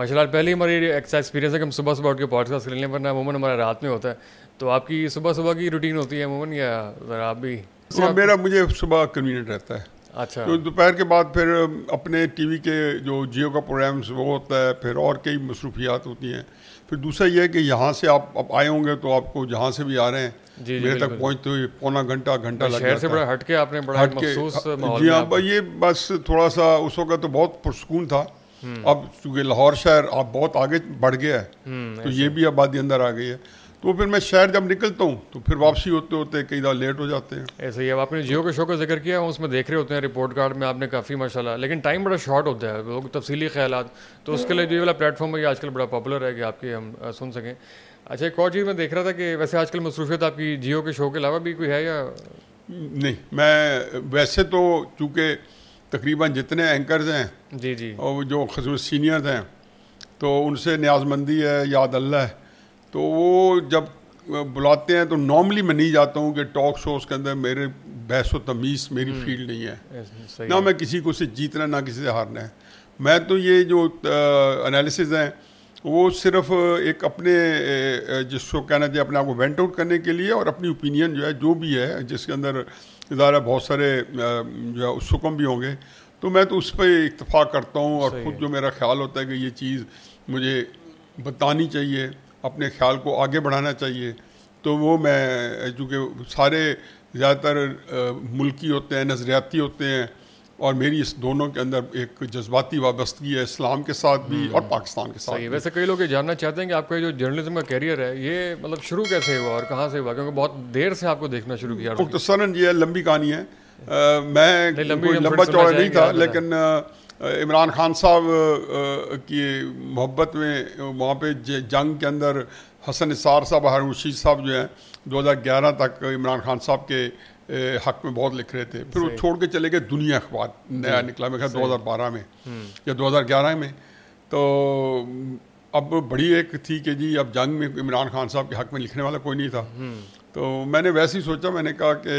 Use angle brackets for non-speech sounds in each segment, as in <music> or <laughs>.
माशाल्लाह पहली हमारी एक्सा एक्सपीरियंस है कि हम सुबह सुबह उठ के पॉडकास्ट कर लें वरना अमूमन हमारा रात में होता है तो आपकी सुबह सुबह की रूटीन होती है अमूमन या ज़रा आप भी हाँ, मेरा मुझे सुबह कन्वीनियंट रहता है अच्छा तो दोपहर के बाद फिर अपने टीवी के जो जियो का प्रोग्राम्स वो होता है फिर और कई मसरूफियात होती हैं फिर दूसरा ये है कि यहाँ से आप अब आए होंगे तो आपको जहाँ से भी आ रहे हैं जी, मेरे तक पहुँचते हुए पौना घंटा घंटा तो लग शहर से बड़ा हटके आपने बड़ा हटके हाँ, जी हाँ ये बस थोड़ा सा उस वक्त तो बहुत पुरस्कून था हम्म। अब चूँकि लाहौर शहर अब बहुत आगे बढ़ गया है हम्म, तो ये भी आबादी अंदर आ गई है तो फिर मैं शहर जब निकलता हूँ तो फिर वापसी होते होते कई बार लेट हो जाते हैं ऐसे ही अब आपने जियो के शो का जिक्र किया उसमें देख रहे होते हैं रिपोर्ट कार्ड में आपने काफ़ी माशाल्लाह लेकिन टाइम बड़ा शॉर्ट होता है लोग तफसीली ख्याल तो उसके लिए जो ये वाला प्लेटफॉर्म है ये आजकल बड़ा पॉपुलर है कि आपके हम सुन सकें अच्छा एक और चीज़ मैं देख रहा था कि वैसे आजकल मसरूफियत आपकी जियो के शो के अलावा भी कोई है या नहीं मैं वैसे तो चूँकि तकरीबन जितने एंकर्स हैं जी जी और जो खसूस सीनियर्स हैं तो उनसे न्याजमंदी है याद अल्लाह तो वो जब बुलाते हैं तो नॉर्मली मैं नहीं जाता हूँ कि टॉक शोज़ के अंदर मेरे बहस व तमीज़ मेरी फील्ड हम्म। नहीं है ना मैं किसी को से जीतना ना किसी से हारना है मैं तो ये जो एनालिसिस हैं वो सिर्फ एक अपने जिसको कहना चाहिए अपने आप को वेंट आउट करने के लिए और अपनी ओपिनियन जो है जो भी है जिसके अंदर इधारा बहुत सारे जो है सुकम भी होंगे तो मैं तो उस पर इतफाक़ करता हूँ और खुद जो मेरा ख्याल होता है कि ये चीज़ मुझे बतानी चाहिए अपने ख्याल को आगे बढ़ाना चाहिए तो वो मैं चूँकि सारे ज़्यादातर मुल्की होते हैं नज़रियाती होते हैं और मेरी इस दोनों के अंदर एक जज्बाती वाबस्तगी है इस्लाम के साथ भी हम्म। और पाकिस्तान के साथ वैसे कई लोग ये जानना चाहते हैं कि आपका जो जर्नलिज्म का कैरियर है ये मतलब शुरू कैसे हुआ और कहाँ से हुआ क्योंकि बहुत देर से आपको देखना शुरू किया मुख्तसरन ये लंबी कहानी है आ, मैं लंबा चौड़ा नहीं था लेकिन इमरान खान साहब की मोहब्बत में वहाँ पे जंग के अंदर हसन निसार साहब हारून रशीद साहब जो हैं 2011 तक इमरान खान साहब के हक में बहुत लिख रहे थे फिर वो छोड़ के चले गए दुनिया अखबार नया निकला मेरे हज़ार बारह में हम्म। या ग्यारह में तो अब बड़ी एक थी कि जी अब जंग में इमरान खान साहब के हक में लिखने वाला कोई नहीं था हम्म। तो मैंने वैसे ही सोचा मैंने कहा कि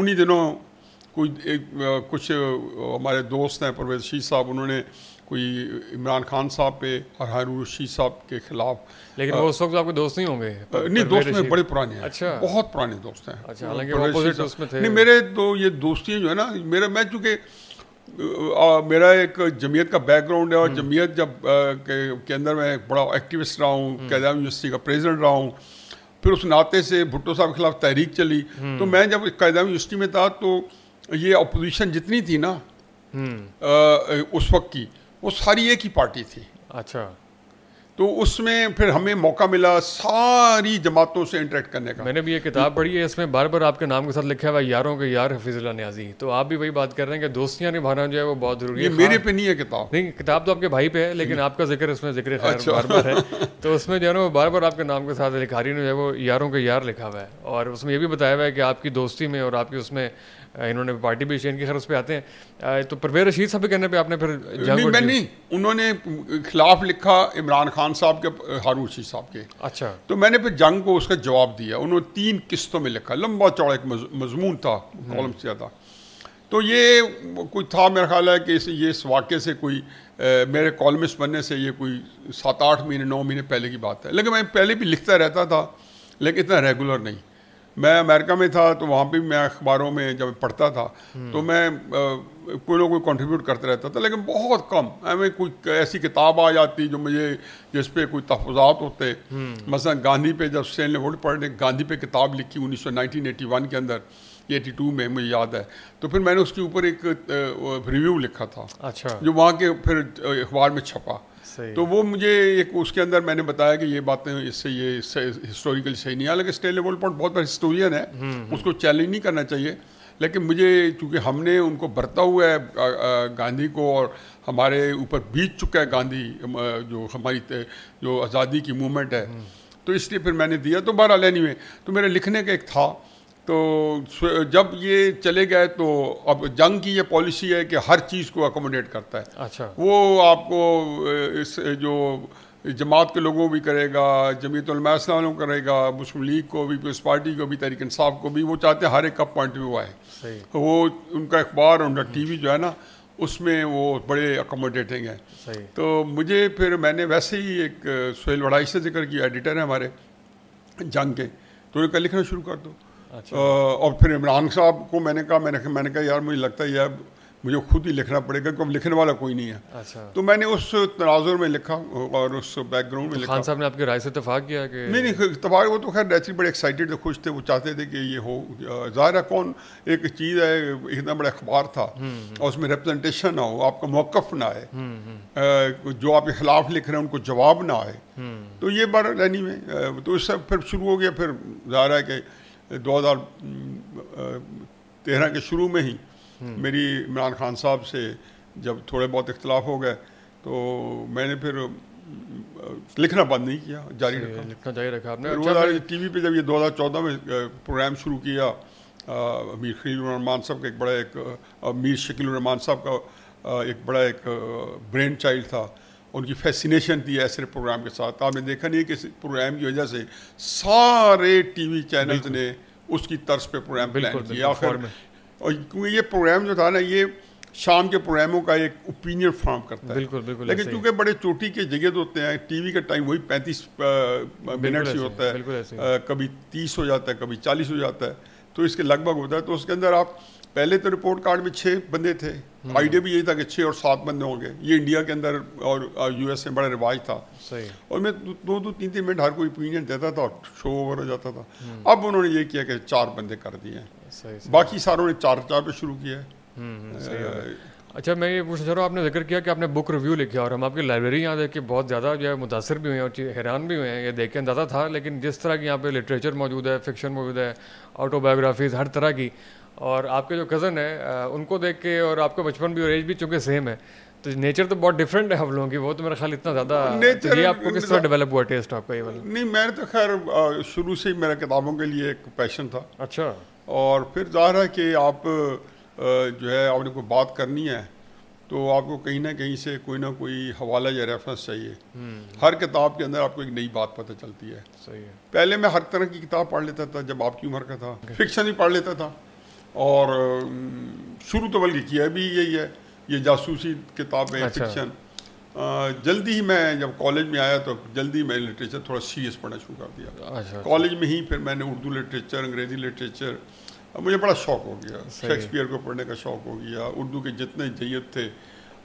उन्हीं दिनों कोई एक कुछ हमारे दोस्त हैं परवेज शीश साहब उन्होंने कोई इमरान खान साहब पे और हारून रशीद साहब के खिलाफ लेकिन आ, वो उस वक्त आपके दोस्त नहीं होंगे नहीं दोस्त में बड़े पुराने हैं अच्छा बहुत पुराने दोस्त हैं अच्छा उसमें थे नहीं मेरे तो ये दोस्ती जो है ना मेरा मैं चूँकि मेरा एक जमीयत का बैकग्राउंड है और हम्म। जमीयत जब के, के अंदर मैं बड़ा एक्टिविस्ट रहा हूँ हम्म। कैदा यूनिवर्सिटी का प्रेजिडेंट रहा हूँ फिर उस नाते से भुट्टो साहब के खिलाफ तहरीक चली हम्म। तो मैं जब कैदा यूनिवर्सिटी में था तो ये अपोजिशन जितनी थी ना आ, उस वक्त की वो सारी एक ही पार्टी थी अच्छा तो उसमें फिर हमें मौका मिला सारी जमातों से इंटरेक्ट करने का मैंने भी ये किताब पढ़ी है इसमें बार बार आपके नाम के साथ लिखा हुआ है यारों के यार हफीजुल्ला न्याजी तो आप भी वही बात कर रहे हैं कि दोस्तियां निभाना जो है वो बहुत जरूरी है मेरे हाँ। पे नहीं है किताब नहीं किताब तो आपके भाई पे है लेकिन आपका जिक्र इसमें जिक्र अच्छा। बार बार है तो उसमें जो है ना वो बार बार आपके नाम के साथ लिखारी ने जो है वो यारों के यार लिखा हुआ है और उसमें यह भी बताया हुआ है कि आपकी दोस्ती में और आपकी उसमें इन्होंने पार्टी भी शेन की खर्च पे आते हैं तो परवेज रशीद साहब के कहने पे आपने फिर नहीं, मैं नहीं उन्होंने खिलाफ लिखा इमरान खान साहब के हारू रशीद साहब के अच्छा तो मैंने फिर जंग को उसका जवाब दिया उन्होंने तीन किस्तों में लिखा लंबा चौड़ा एक मजमून था हम्म। कॉलम से ज़्यादा तो ये कोई था मेरा ख्याल है कि इस ये इस वाक़े से कोई ए, मेरे कॉलमिस्ट बनने से ये कोई सात आठ महीने नौ महीने पहले की बात है लेकिन मैं पहले भी लिखता रहता था लेकिन इतना रेगुलर नहीं मैं अमेरिका में था तो वहाँ भी मैं अखबारों में जब पढ़ता था हम्म। तो मैं कोई ना कोई कंट्रीब्यूट करते रहता था लेकिन बहुत कम हमें कोई ऐसी किताब आ जाती जो मुझे जिस पे कोई तहफात होते हम्म। मसा गांधी पे जब सेल ने वोट पढ़ गांधी पे किताब लिखी उन्नीस सौ के अंदर एटी टू में मुझे याद है तो फिर मैंने उसके ऊपर एक रिव्यू लिखा था अच्छा जो वहाँ के फिर अखबार में छपा तो वो मुझे एक उसके अंदर मैंने बताया कि ये बातें इससे ये इससे हिस्टोरिकल सही नहीं हालांकि लेवल पर बहुत बड़ा हिस्टोरियन है हम्म, हम्म। उसको चैलेंज नहीं करना चाहिए लेकिन मुझे चूंकि हमने उनको बरता हुआ है गांधी को और हमारे ऊपर बीत चुका है गांधी जो हमारी जो आज़ादी की मूवमेंट है हम्म। तो इसलिए फिर मैंने दिया तो बहरहाल एनी में तो मेरे लिखने का एक था तो जब ये चले गए तो अब जंग की ये पॉलिसी है कि हर चीज़ को अकोमोडेट करता है अच्छा वो आपको इस जो जमात के लोगों भी करेगा जमीतलमैसलों करेगा मुस्लिम लीग को भी पीपल्स पार्टी को भी तहरीक इंसाफ को भी वो चाहते हैं हर एक का पॉइंट व्यू आए वो उनका अखबार उनका टी वी जो है ना उसमें वो बड़े अकोमोडेटिंग हैं तो मुझे फिर मैंने वैसे ही एक सुहेल वड़ाई से जिक्र किया एडिटर हैं हमारे जंग के तो उन्हें लिखना शुरू कर दो अच्छा। और फिर इमरान साहब को मैंने कहा मैंने मैंने कहा यार मुझे लगता है यार मुझे खुद ही लिखना पड़ेगा क्योंकि लिखने वाला कोई नहीं है अच्छा। तो मैंने उस तनाजुर में लिखा और उस बैकग्राउंड में तो लिखा खान साहब ने आपकी राय से इतफाक किया कि नहीं नहीं इतफाक वो तो खैर नेचुरली बड़े एक्साइटेड थे खुश थे वो चाहते थे कि ये हो ज़ाहिर है कौन एक चीज़ है इतना बड़ा अखबार था हम्म, हम्म। और उसमें रिप्रजेंटेशन ना हो आपका मौक़ ना आए हम्म, जो आपके खिलाफ लिख रहे हैं उनको जवाब ना आए तो ये बार रैनी में तो उससे फिर शुरू हो गया फिर ज़ाहिर है कि 2013 के शुरू में ही हम्म। मेरी इमरान खान साहब से जब थोड़े बहुत इख्तलाफ हो गए तो मैंने फिर लिखना बंद नहीं किया जारी रखा लिखना जारी रखा आपने अच्छा टीवी पे जब ये 2014 में प्रोग्राम शुरू किया अमीर रहमान साहब का एक बड़ा एक अमीर शकील रहमान साहब का एक बड़ा एक ब्रेन चाइल्ड था उनकी फैसिनेशन थी ऐसे प्रोग्राम के साथ आपने देखा नहीं कि इस प्रोग्राम की वजह से सारे टीवी चैनल्स ने उसकी तर्ज पे प्रोग्राम प्लान किया और क्योंकि ये प्रोग्राम जो था ना ये शाम के प्रोग्रामों का एक ओपिनियन फॉर्म करता है बिल्कुल बिल्कुल लेकिन चूंकि बड़े चोटी के जगह तो होते हैं टीवी का टाइम वही पैंतीस मिनट ही होता है आ, कभी तीस हो जाता है कभी चालीस हो जाता है तो इसके लगभग होता है तो उसके अंदर आप पहले तो रिपोर्ट कार्ड में छः बंदे थे आइडिया हम्म। भी यही था कि छः और सात बंदे होंगे ये इंडिया के अंदर और यूएस में बड़ा रिवाज था सही और मैं दो दो तीन तीन मिनट हर कोई ओपिनियन देता था शो ओवर हो जाता था हम्म। अब उन्होंने ये किया कि चार बंदे कर दिए हैं बाकी सारों ने चार चार पे शुरू किया है हम्म, अच्छा मैं ये पूछना चाह रहा हूँ आपने जिक्र किया कि आपने बुक रिव्यू लिखा और हम आपकी लाइब्रेरी यहाँ देख के बहुत ज़्यादा जो है मुतासर भी हुए हैं और हैरान भी हुए हैं ये देख के अंदाज़ा था लेकिन जिस तरह की यहाँ पे लिटरेचर मौजूद है फिक्शन मौजूद है ऑटोबायोग्राफीज़ हर तरह की और आपके जो कज़न है उनको देख के और आपका बचपन भी और एज भी चूँकि सेम है तो नेचर तो बहुत डिफरेंट है हम लोगों की वो तो मेरा ख्याल इतना ज़्यादा नेचर तो ये आपको किस तरह डेवलप मतलब हुआ टेस्ट आपका ये वाला नहीं मैंने तो खैर शुरू से ही मेरा किताबों के लिए एक पैशन था अच्छा और फिर ज़ाहिर है कि आप जो है आपने कोई बात करनी है तो आपको कहीं ना कहीं से कोई ना कोई हवाला या रेफरेंस चाहिए हम्म। हर किताब के अंदर आपको एक नई बात पता चलती है सही है पहले मैं हर तरह की किताब पढ़ लेता था जब आपकी उम्र का था फिक्शन ही पढ़ लेता था और शुरू तो बल्कि किया भी यही है ये जासूसी किताब अच्छा। फिक्शन जल्दी ही मैं जब कॉलेज में आया तो जल्दी मैं लिटरेचर थोड़ा सीरियस पढ़ना शुरू कर दिया अच्छा, कॉलेज अच्छा। में ही फिर मैंने उर्दू लिटरेचर अंग्रेज़ी लिटरेचर मुझे बड़ा शौक हो गया शेक्सपियर को पढ़ने का शौक हो गया उर्दू के जितने जयत थे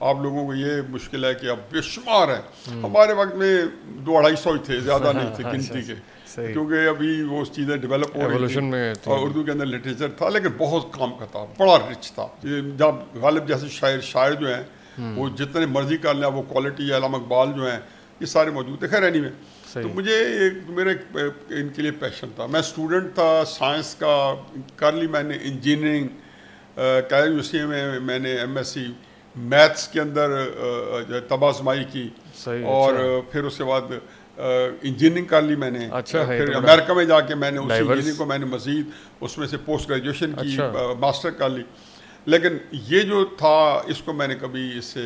आप लोगों को ये मुश्किल है कि अब बेशुमार हैं हम्म। हमारे वक्त में दो अढ़ाई सौ ही थे ज़्यादा <laughs> नहीं थे अच्छा, गिनती अच्छा। के क्योंकि अभी वो चीज़ें डेवलप हो रही थी में तो- और उर्दू के अंदर लिटरेचर था लेकिन बहुत काम का था बड़ा रिच था जब गालिब जैसे शायर शायर जो हैं हम्म। वो जितने मर्जी कर लें वो क्वालिटी अलाम इकबाल जो हैं ये सारे मौजूद थे एनी में तो मुझे एक मेरा इनके लिए पैशन था मैं स्टूडेंट था साइंस का कर ली मैंने इंजीनियरिंग कह यूनिवर्सिटी में मैंने एम एस सी मैथ्स के अंदर तबाजमाई की और अच्छा। फिर उसके बाद इंजीनियरिंग कर ली मैंने अच्छा फिर तो अमेरिका में जाके मैंने उस इंजीनियरिंग को मैंने मजीद उसमें से पोस्ट ग्रेजुएशन की अच्छा। मास्टर कर ली लेकिन ये जो था इसको मैंने कभी इससे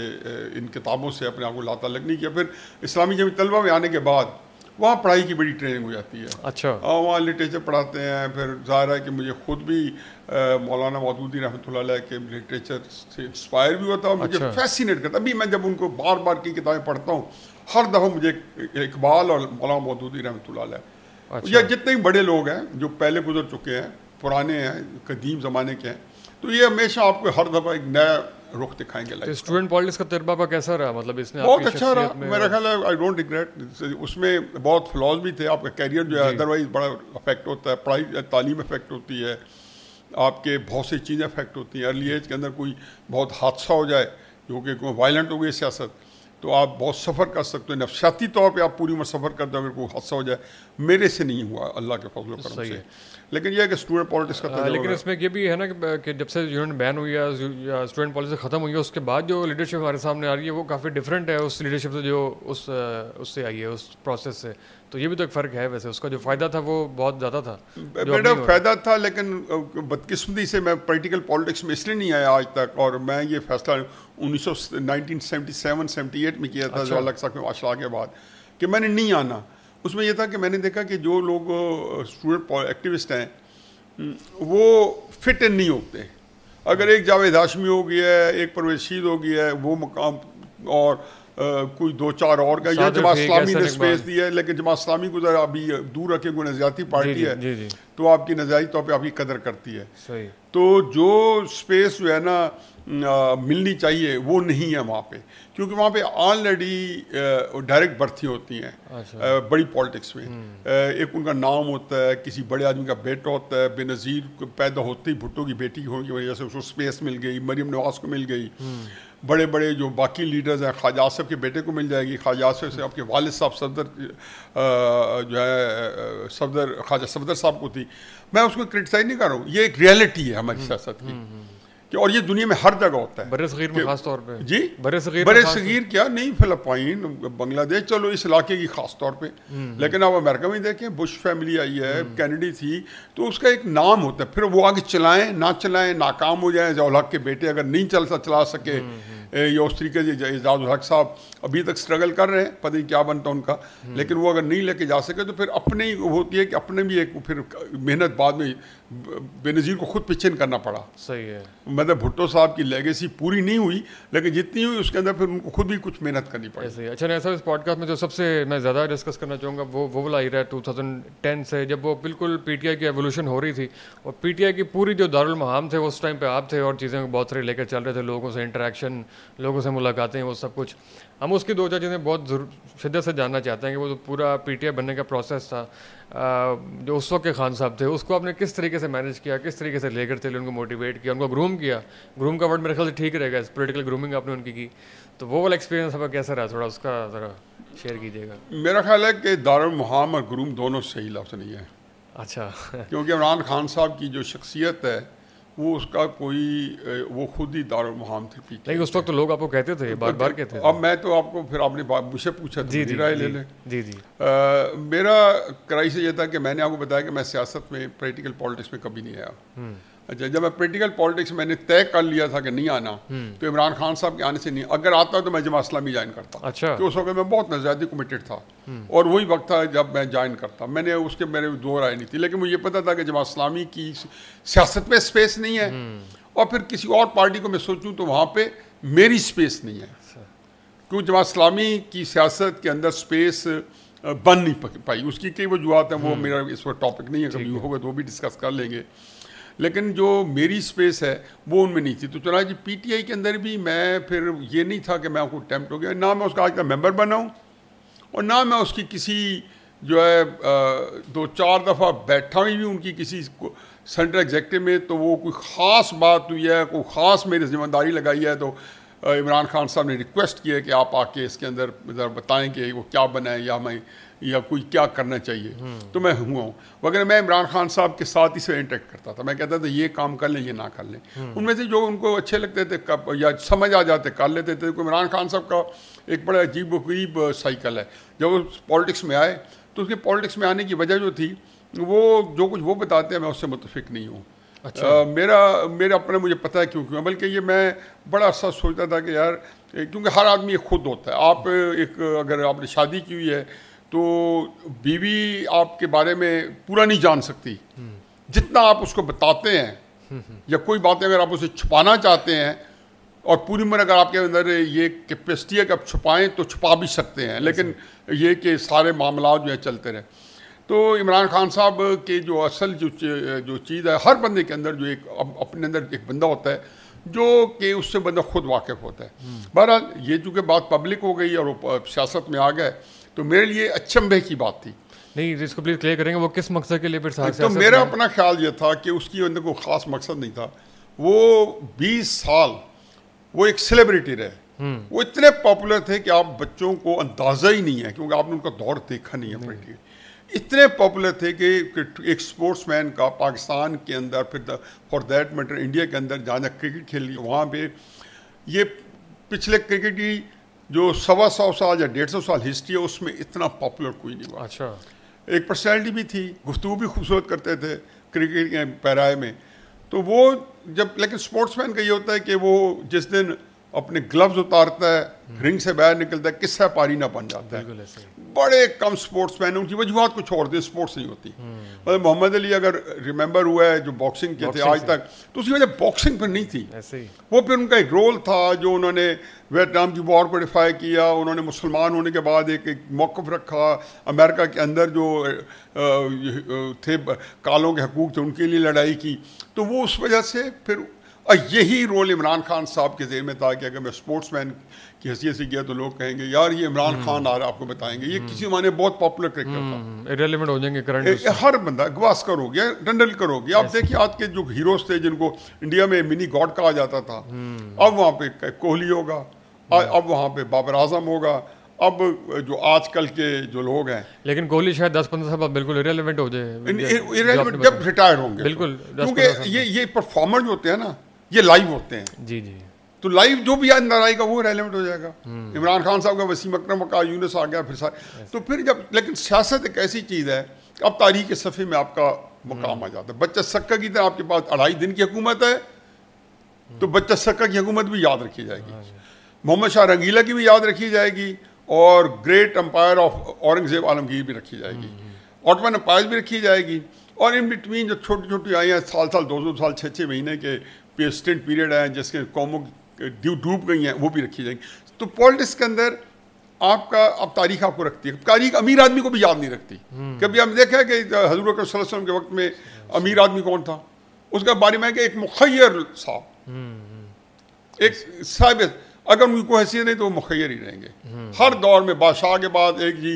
इन किताबों से अपने आप को लाता लग नहीं किया फिर इस्लामी जमी तलबा में आने के बाद वहाँ पढ़ाई की बड़ी ट्रेनिंग हो जाती है अच्छा वहाँ लिटरेचर पढ़ाते हैं फिर ज़ाहिर है कि मुझे खुद भी मौलाना मदूदी रहमत के लिटरेचर से इंस्पायर भी होता है मुझे अच्छा। फैसिनेट करता अभी मैं जब उनको बार बार की किताबें पढ़ता हूँ हर दफ़ा मुझे इकबाल और मौलाना मौदूदी रहमत अच्छा। या जितने भी बड़े लोग हैं जो पहले गुजर चुके हैं पुराने हैं कदीम ज़माने के हैं तो ये हमेशा आपको हर दफ़ा एक नया रुख दिखाएंगे स्टूडेंट तो पॉलिटिक्स का तजर्बा कैसा रहा मतलब इसने बहुत अच्छा रहा मेरा ख्याल है आई डोंट रिग्रेट उसमें बहुत फ्लॉज भी थे आपका कैरियर जो है अदरवाइज बड़ा अफेक्ट होता है पढ़ाई तालीम अफेक्ट होती है आपके बहुत सी चीज़ें अफेक्ट होती हैं अर्ली एज के अंदर कोई बहुत हादसा हो जाए जो कि वायलेंट हो गई सियासत तो आप बहुत सफ़र कर सकते हो नफसियाती तौर पे आप पूरी उम्र सफ़र करते हो अगर कोई हादसा हो जाए मेरे से नहीं हुआ अल्लाह के फजल करम से लेकिन यह है कि स्टूडेंट पॉलिटिक्स का लेकिन इसमें यह भी है ना कि जब से यूनियन बैन हुई है स्टूडेंट पॉलिसी ख़त्म हुई है उसके बाद जो लीडरशिप हमारे सामने आ रही है वो काफ़ी डिफरेंट है उस लीडरशिप से जो उस उससे आई है उस प्रोसेस से तो ये भी तो एक फ़र्क है वैसे उसका जो फ़ायदा था वो बहुत ज़्यादा था बेटा फ़ायदा था लेकिन बदकिस्मती से मैं पॉलिटिकल पॉलिटिक्स में इसलिए नहीं आया आज तक और मैं ये फैसला उन्नीस सौ में किया था अच्छा। अलग सकते माशा के बाद कि मैंने नहीं आना उसमें यह था कि मैंने देखा कि जो लोग स्टूडेंट एक्टिविस्ट हैं वो फिट इन नहीं होते अगर एक जावेद हाशमी हो गया है एक परवेज शीद हो गया है वो मकाम और कोई दो चार और गए या जमात इस्लामी ने स्पेस दी है लेकिन जमात इस्लामी को जरा अभी दूर रखे कोई नज़रियाती पार्टी है जी, जी, तो आपकी नज़रियाती तौर पर आपकी कदर करती है सही तो जो स्पेस जो है ना मिलनी चाहिए वो नहीं है वहाँ पे क्योंकि वहाँ पे ऑलरेडी डायरेक्ट भर्ती होती हैं अच्छा। बड़ी पॉलिटिक्स में हम्म। एक उनका नाम होता है किसी बड़े आदमी का बेटा होता है बेनज़ीर पैदा होते ही भुट्टो की बेटी होने की वजह से उसको स्पेस मिल गई मरियम नवाज को मिल गई हम्म। बड़े बड़े जो बाकी लीडर्स हैं ख्वाजा आसफ़ के बेटे को मिल जाएगी ख्वाजा आसफ़ से आपके वालद साहब सफदर जो है सफदर ख्वाजा सफदर साहब को थी मैं उसको क्रिटिसाइज नहीं कर रहा हूँ ये एक रियलिटी है हमारी हम्म, सियासत की हम्म, हम्म। कि और ये दुनिया में हर जगह होता है बरसगीर में खास तौर पे जी बरसगीर बरसगीर क्या नहीं फिलिपाइन बांग्लादेश चलो इस इलाके की खास तौर पे हम्म, हम्म। लेकिन आप अमेरिका में देखें बुश फैमिली आई है हम्म। कैनेडी थी तो उसका एक नाम होता है फिर वो आगे चलाएं ना चलाएं नाकाम हो जाए जौलहक के बेटे अगर नहीं चल चला सके ये उस तरीके से एजाज हक साहब अभी तक स्ट्रगल कर रहे हैं पता नहीं क्या बनता उनका लेकिन वो अगर नहीं लेके जा सके तो फिर अपने ही होती है कि अपने भी एक फिर मेहनत बाद में बेनजीर को खुद पिछन करना पड़ा सही है मतलब भुट्टो साहब की लेगेसी पूरी नहीं हुई लेकिन जितनी हुई उसके अंदर फिर उनको खुद भी कुछ मेहनत करनी पड़ी सही है अच्छा नहीं सर इस पॉडकास्ट में जो सबसे मैं ज़्यादा डिस्कस करना चाहूँगा वो वो वाला टू थाउजेंड टू से जब वो बिल्कुल पी की एवोल्यूशन हो रही थी और पी की पूरी जो दारुलमहाम थे उस टाइम पर आप थे और चीज़ें बहुत सारी लेकर चल रहे थे लोगों से इंटरेक्शन लोगों से मुलाकातें वो सब कुछ हम उसकी दो चार चीज़ें बहुत शिद्दत से जानना चाहते हैं कि वो जो पूरा पी बनने का प्रोसेस था जो उस वक्त के खान साहब थे उसको आपने किस तरीके से मैनेज किया किस तरीके से लेकर चले उनको मोटिवेट किया उनको ग्रूम किया ग्रूम का वर्ड मेरे ख्याल से ठीक रहेगा पोलिटिकल ग्रूमिंग आपने उनकी की तो वो वाला एक्सपीरियंस आपका कैसा रहा थोड़ा उसका ज़रा शेयर कीजिएगा मेरा ख्याल है कि दारुल मुहाम और ग्रूम दोनों सही लफ्ज़ नहीं है अच्छा क्योंकि इमरान खान साहब की जो शख्सियत है वो उसका कोई वो खुद ही दारुल मुहाम थे लेकिन उस वक्त तो लोग आपको कहते थे बार तो बार कहते थे अब मैं तो आपको फिर आपने मुझसे पूछा तो जी जी राय ले लें जी जी मेरा क्राइसिस ये था कि मैंने आपको बताया कि मैं सियासत में पोलिटिकल पॉलिटिक्स में कभी नहीं आया हम्म। अच्छा जब मैं पोलिटिकल पॉलिटिक्स मैंने तय कर लिया था कि नहीं आना हम्म। तो इमरान खान साहब के आने से नहीं अगर आता तो मैं जमा इस्लामी ज्वाइन करता अच्छा तो उस वक्त मैं बहुत नजायदी कमिटेड था हम्म। और वही वक्त था जब मैं ज्वाइन करता मैंने उसके मेरे दो राय नहीं थी लेकिन मुझे पता था कि जमा इस्लामी की सियासत में स्पेस नहीं है हम्म। और फिर किसी और पार्टी को मैं सोचूँ तो वहाँ पर मेरी स्पेस नहीं है अच्छा। क्यों इस्लामी की सियासत के अंदर स्पेस बन नहीं पाई उसकी कई वजूहत हैं वो मेरा इस वक्त टॉपिक नहीं है कभी होगा तो वो भी डिस्कस कर लेंगे लेकिन जो मेरी स्पेस है वो उनमें नहीं थी तो चला जी पीटीआई के अंदर भी मैं फिर ये नहीं था कि मैं आपको अटैम्प्ट हो गया ना मैं उसका आज का मेम्बर बना हूँ और ना मैं उसकी किसी जो है दो चार दफ़ा बैठा हुई भी उनकी किसी सेंट्रल एग्जेक्टिव में तो वो कोई ख़ास बात हुई है कोई ख़ास मेरी जिम्मेदारी लगाई है तो इमरान खान साहब ने रिक्वेस्ट किया कि आप आके इसके अंदर बताएं कि वो क्या बनाएँ या मैं या कोई क्या करना चाहिए तो मैं हुआ हूँ वगैरह मैं इमरान खान साहब के साथ ही से इंटरेक्ट करता था मैं कहता था ये काम कर लें ये ना कर लें उनमें से जो उनको अच्छे लगते थे कब या समझ आ जाते कर लेते थे इमरान खान साहब का एक बड़ा अजीब वरीब साइकिल है जब वो पॉलिटिक्स में आए तो उसके पॉलिटिक्स में आने की वजह जो थी वो जो कुछ वो बताते हैं मैं उससे मुतफिक नहीं हूँ अच्छा आ, मेरा मेरा अपना मुझे पता है क्यों क्यों बल्कि ये मैं बड़ा अच्छा सोचता था कि यार क्योंकि हर आदमी खुद होता है आप एक अगर आपने शादी की हुई है तो बीवी आपके बारे में पूरा नहीं जान सकती जितना आप उसको बताते हैं या कोई बातें अगर आप उसे छुपाना चाहते हैं और पूरी उम्र अगर आपके अंदर ये कैपेसिटी है कि आप छुपाएं तो छुपा भी सकते हैं लेकिन ये कि सारे मामला जो है चलते रहे तो इमरान खान साहब के जो असल जो जो चीज़ है हर बंदे के अंदर जो एक अपने अंदर एक बंदा होता है जो कि उससे बंदा खुद वाकिफ होता है बहरहाल ये चूँकि बात पब्लिक हो गई और सियासत में आ गए तो मेरे लिए अचंभे की बात थी नहीं इसको प्लीज क्लियर करेंगे वो किस मकसद के लिए फिर साहब तो मेरा अपना ख्याल ये था कि उसकी अंदर कोई ख़ास मकसद नहीं था वो 20 साल वो एक सेलिब्रिटी रहे हम्म। वो इतने पॉपुलर थे कि आप बच्चों को अंदाज़ा ही नहीं है क्योंकि आपने उनका दौर देखा नहीं है नहीं। इतने पॉपुलर थे कि एक मैन का पाकिस्तान के अंदर फिर फॉर दैट मैटर इंडिया के अंदर जहाँ क्रिकेट खेल वहाँ पे ये पिछले क्रिकेट की जो सवा सौ साल या डेढ़ सौ साल हिस्ट्री है उसमें इतना पॉपुलर कोई नहीं हुआ अच्छा एक पर्सनैलिटी भी थी गुफ्तु भी खूबसूरत करते थे क्रिकेट के पैराए में तो वो जब लेकिन स्पोर्ट्समैन का ये होता है कि वो जिस दिन अपने ग्लव्स उतारता है रिंग से बाहर निकलता है किस्सा पारी ना बन जाता है बड़े कम स्पोर्ट्समैन है उनकी वजूहत कुछ और दी स्पोर्ट्स नहीं होती मतलब मोहम्मद अली अगर रिमेंबर हुआ है जो बॉक्सिंग के थे आज तक तो उसकी वजह बॉक्सिंग पर नहीं थी वो फिर उनका एक रोल था जो उन्होंने वियतनाम की वॉर को डिफाई किया उन्होंने मुसलमान होने के बाद एक एक मौकफ रखा अमेरिका के अंदर जो थे कालों के हकूक थे उनके लिए लड़ाई की तो वो उस वजह से फिर और यही रोल इमरान खान साहब के जेर में था कि अगर मैं स्पोर्ट्स मैन की हैसियत से गया तो लोग कहेंगे यार ये इमरान हम्म। खान आ रहा आपको बताएंगे ये किसी हम्म। माने बहुत पॉपुलर क्रिकेटर था हम्म। हो जाएंगे करंट हर बंदा गवास्कर हो गया डंडलकर हो गया आप देखिए आज के जो हीरोज थे जिनको इंडिया में मिनी गॉड कहा जाता था अब वहाँ पे कोहली होगा अब वहाँ पे बाबर आजम होगा अब जो आजकल के जो लोग हैं लेकिन कोहली शायद दस पंद्रह साल बिल्कुल इरेलीवेंट हो जाए जब रिटायर होंगे बिल्कुल क्योंकि ये ये परफॉर्मर जो होते हैं ना ये लाइव होते हैं जी जी तो लाइव जो भी अंदर आएगा वो रेलिवेंट हो जाएगा हम्म। इमरान खान साहब का वसीम अक्रम का यूनिस आ गया फिर सारे तो फिर जब लेकिन सियासत एक ऐसी चीज़ है अब तारीख के सफ़े में आपका मुकाम हम्म। आ जाता है बच्चा सक्का की तरह आपके पास अढ़ाई दिन की हुकूमत है तो हम्म। बच्चा सक्का की हुकूमत भी याद रखी जाएगी हाँ मोहम्मद शाह रंगीला की भी याद रखी जाएगी और great empire of Aurangzeb Alamgir भी रखी जाएगी ऑटमन अम्पायर भी रखी जाएगी और इन बिटवीन जो छोटी छोटी आई हैं साल साल दो दो साल छः छः महीने के स्टेंट पीरियड आए जिसके कौमों डूब गई हैं वो भी रखी जाएंगी तो पॉलिटिक्स के अंदर आपका अब तारीख आपको रखती है तारीख अमीर आदमी को भी याद नहीं रखती हम्म। कभी हम देखा है कि हजूर वसलम के वक्त में अमीर आदमी कौन था उसका बारे में एक मुखैर साहब हम्म, हम्म। एक साहब अगर उनको हैसियत नहीं तो वो मुखैर ही रहेंगे हर दौर में बादशाह के बाद एक ही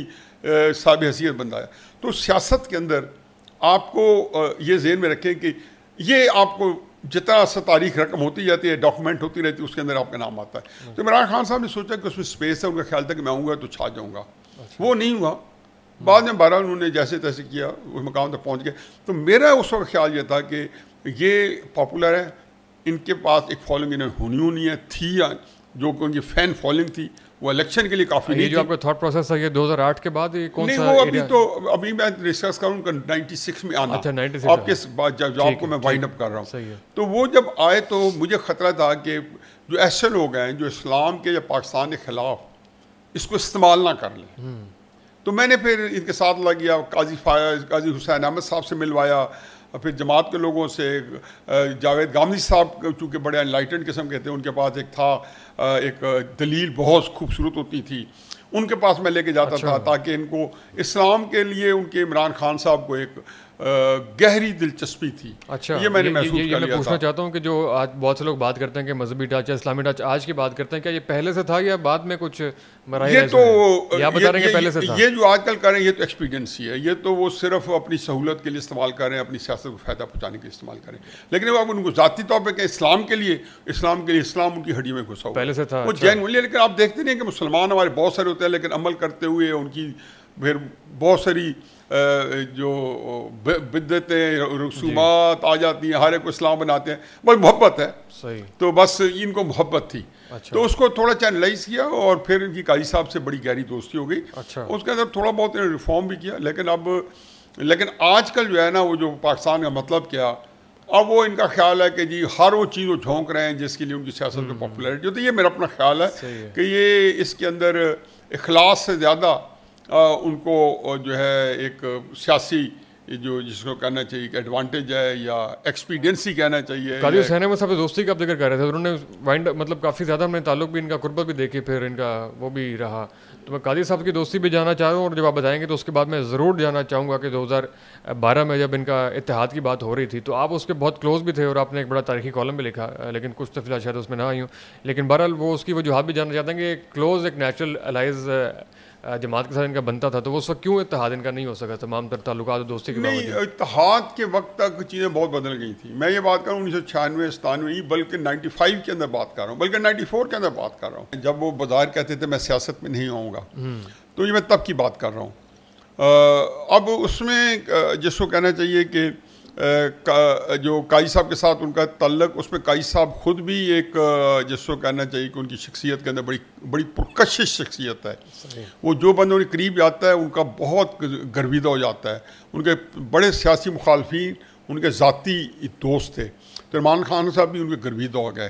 साहब हैसियत बन जाए तो सियासत के अंदर आपको ये जहन में रखें कि ये आपको जितना सा तारीख रकम होती जाती है डॉक्यूमेंट होती रहती है उसके अंदर आपका नाम आता है तो अच्छा। इमरान खान साहब ने सोचा कि उसमें स्पेस है उनका ख्याल था कि मैं आऊँगा तो छा जाऊँगा अच्छा। वो नहीं हुआ बाद में बारह उन्होंने जैसे तैसे किया उस मकाम तक पहुँच गया तो मेरा उस वक्त ख्याल ये था कि ये पॉपुलर है इनके पास एक फॉलोइंग इन्हें होनी होनी है थी या जो कि उनकी फ़ैन फॉलोइंग थी वो इलेक्शन के लिए काफ़ी नहीं जो आपका थॉट प्रोसेस है ये 2008 के बाद ये कौन नहीं, सा वो अभी तो अभी मैं डिस्कस कर रहा हूँ नाइन्टी में आना अच्छा 96 आपके बाद जॉब को मैं वाइंड अप कर रहा हूँ तो वो जब आए तो मुझे ख़तरा था कि जो ऐसे लोग हैं जो इस्लाम के या पाकिस्तान के ख़िलाफ़ इसको इस्तेमाल ना कर लें हम्म। तो मैंने फिर इनके साथ लगिया काजी फायज काजी हुसैन अहमद साहब से मिलवाया और फिर जमात के लोगों से जावेद गामनी साहब चूँकि बड़े अनलाइटेड किस्म के थे उनके पास एक था एक दलील बहुत खूबसूरत होती थी उनके पास मैं लेके जाता अच्छा। था ताकि इनको इस्लाम के लिए उनके इमरान खान साहब को एक गहरी दिलचस्पी थी अच्छा ये मैंने महसूस ये, ये, ये मैं पूछना चाहता हूँ कि जो आज बहुत से लोग बात करते हैं कि मजहबी टच या इस्लामी टच आज की बात करते हैं क्या ये पहले से था या बाद में कुछ ये तो ये, बता रहे पहले से था ये जो आजकल कर रहे हैं ये तो एक्सपीरियंस ही है ये तो वो सिर्फ अपनी सहूलत के लिए इस्तेमाल कर रहे हैं अपनी सियासत को फ़ायदा पहुँचाने के लिए इस्तेमाल करें लेकिन वो उनको ज़ाती तौर पर इस्लाम के लिए इस्लाम के लिए इस्लाम उनकी हड्डी में घुसा पहले से था वो जैन अच्छा। लेकिन आप देखते नहीं कि मुसलमान हमारे बहुत सारे होते हैं लेकिन अमल करते हुए उनकी फिर बहुत सारी जो बिदतें रसूमात आ जाती हैं हर एक को इस्लाम बनाते हैं बस मोहब्बत है सही तो बस इनको मोहब्बत थी अच्छा। तो उसको थोड़ा चैनलाइज किया और फिर इनकी काजी साहब से बड़ी गहरी दोस्ती हो गई अच्छा। उसके अंदर थोड़ा बहुत रिफॉर्म भी किया लेकिन अब लेकिन आजकल जो है ना वो जो पाकिस्तान का मतलब क्या अब वो इनका ख्याल है कि जी हर वो चीज़ वो झोंक रहे हैं जिसके लिए उनकी सियासत में पॉपुलरिटी हम्म। होती है ये मेरा अपना ख्याल है कि ये इसके अंदर अखलास से ज़्यादा उनको जो है एक सियासी जो जिसको कहना चाहिए कि एडवांटेज है या एक्सपीरियंसी कहना चाहिए कादिर सहने में साहब दोस्ती का जिक्र कर रहे थे उन्होंने वाइंड मतलब काफ़ी ज़्यादा हमने ताल्लुक भी इनका कुर्बत भी देखी फिर इनका वो भी रहा तो मैं कादिर साहब की दोस्ती भी जाना चाह रहा हूँ और जब आप बताएंगे तो उसके बाद मैं ज़रूर जाना चाहूँगा कि बारह में जब इनका इतिहाद की बात हो रही थी तो आप उसके बहुत क्लोज भी थे और आपने एक बड़ा तारीखी कॉलम भी लिखा लेकिन कुछ तो फिलहाल शायद उसमें ना आई हूँ लेकिन बहरहाल वो उसकी वजूहत भी जानना चाहते हैं कि क्लोज़ एक नेचुरल अलाइज जमात के साथ इनका बनता था तो उस वक्त क्यों इतिहाद इनका नहीं हो सका तमाम तर तल्लु और दोस्ती के नहीं इतिहाद के वक्त तक चीज़ें बहुत बदल गई थी मैं ये बात कर रहा हूँ उन्नीस सौ छियानवे सतानवे बल्कि नाइन्टी फाइव के अंदर बात कर रहा हूँ बल्कि नाइन्टी फोर के अंदर बात कर रहा हूँ जब वो बाजार कहते थे मैं सियासत में नहीं आऊँगा हम्म। तो ये मैं तब की बात कर रहा हूँ अब उसमें जिसको कहना चाहिए कि का, जो काई साहब के साथ उनका तल्लक उसमें काई साहब ख़ुद भी एक जिसको कहना चाहिए कि उनकी शख्सियत के अंदर बड़ी बड़ी पुरकशिश शख्सियत है वो जो बंदों के करीब जाता है उनका बहुत गर्विदा हो जाता है उनके बड़े सियासी मुखालफी उनके ज़ाती दोस्त थे तो इमरान खान साहब भी उनके गर्वित हो गए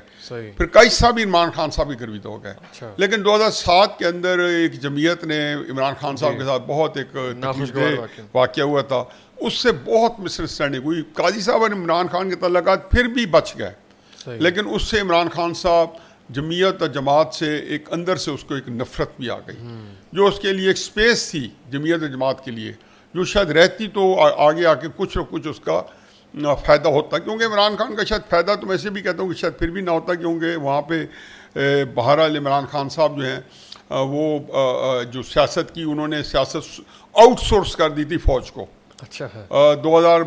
फिर कई साहब भी इमरान खान साहब के गर्वित हो गए अच्छा। लेकिन 2007 के अंदर एक जमीयत ने इमरान खान साहब के साथ बहुत एक वाक्य हुआ था उससे बहुत मिसअंडरस्टैंडिंग हुई काजी साहब और इमरान खान के तलाक फिर भी बच गए लेकिन उससे इमरान खान साहब जमीयत और जमात से एक अंदर से उसको एक नफ़रत भी आ गई हम्म। जो उसके लिए एक स्पेस थी जमीयत और जमात के लिए जो शायद रहती तो आगे आके कुछ न कुछ उसका फ़ायदा होता क्योंकि इमरान खान का शायद फ़ायदा तो मैं भी कहता हूँ कि शायद फिर भी ना होता क्योंकि वहाँ पर बहरहाल इमरान खान साहब जो हैं वो जो सियासत की उन्होंने सियासत आउटसोर्स कर दी थी फ़ौज को अच्छा है दो हज़ार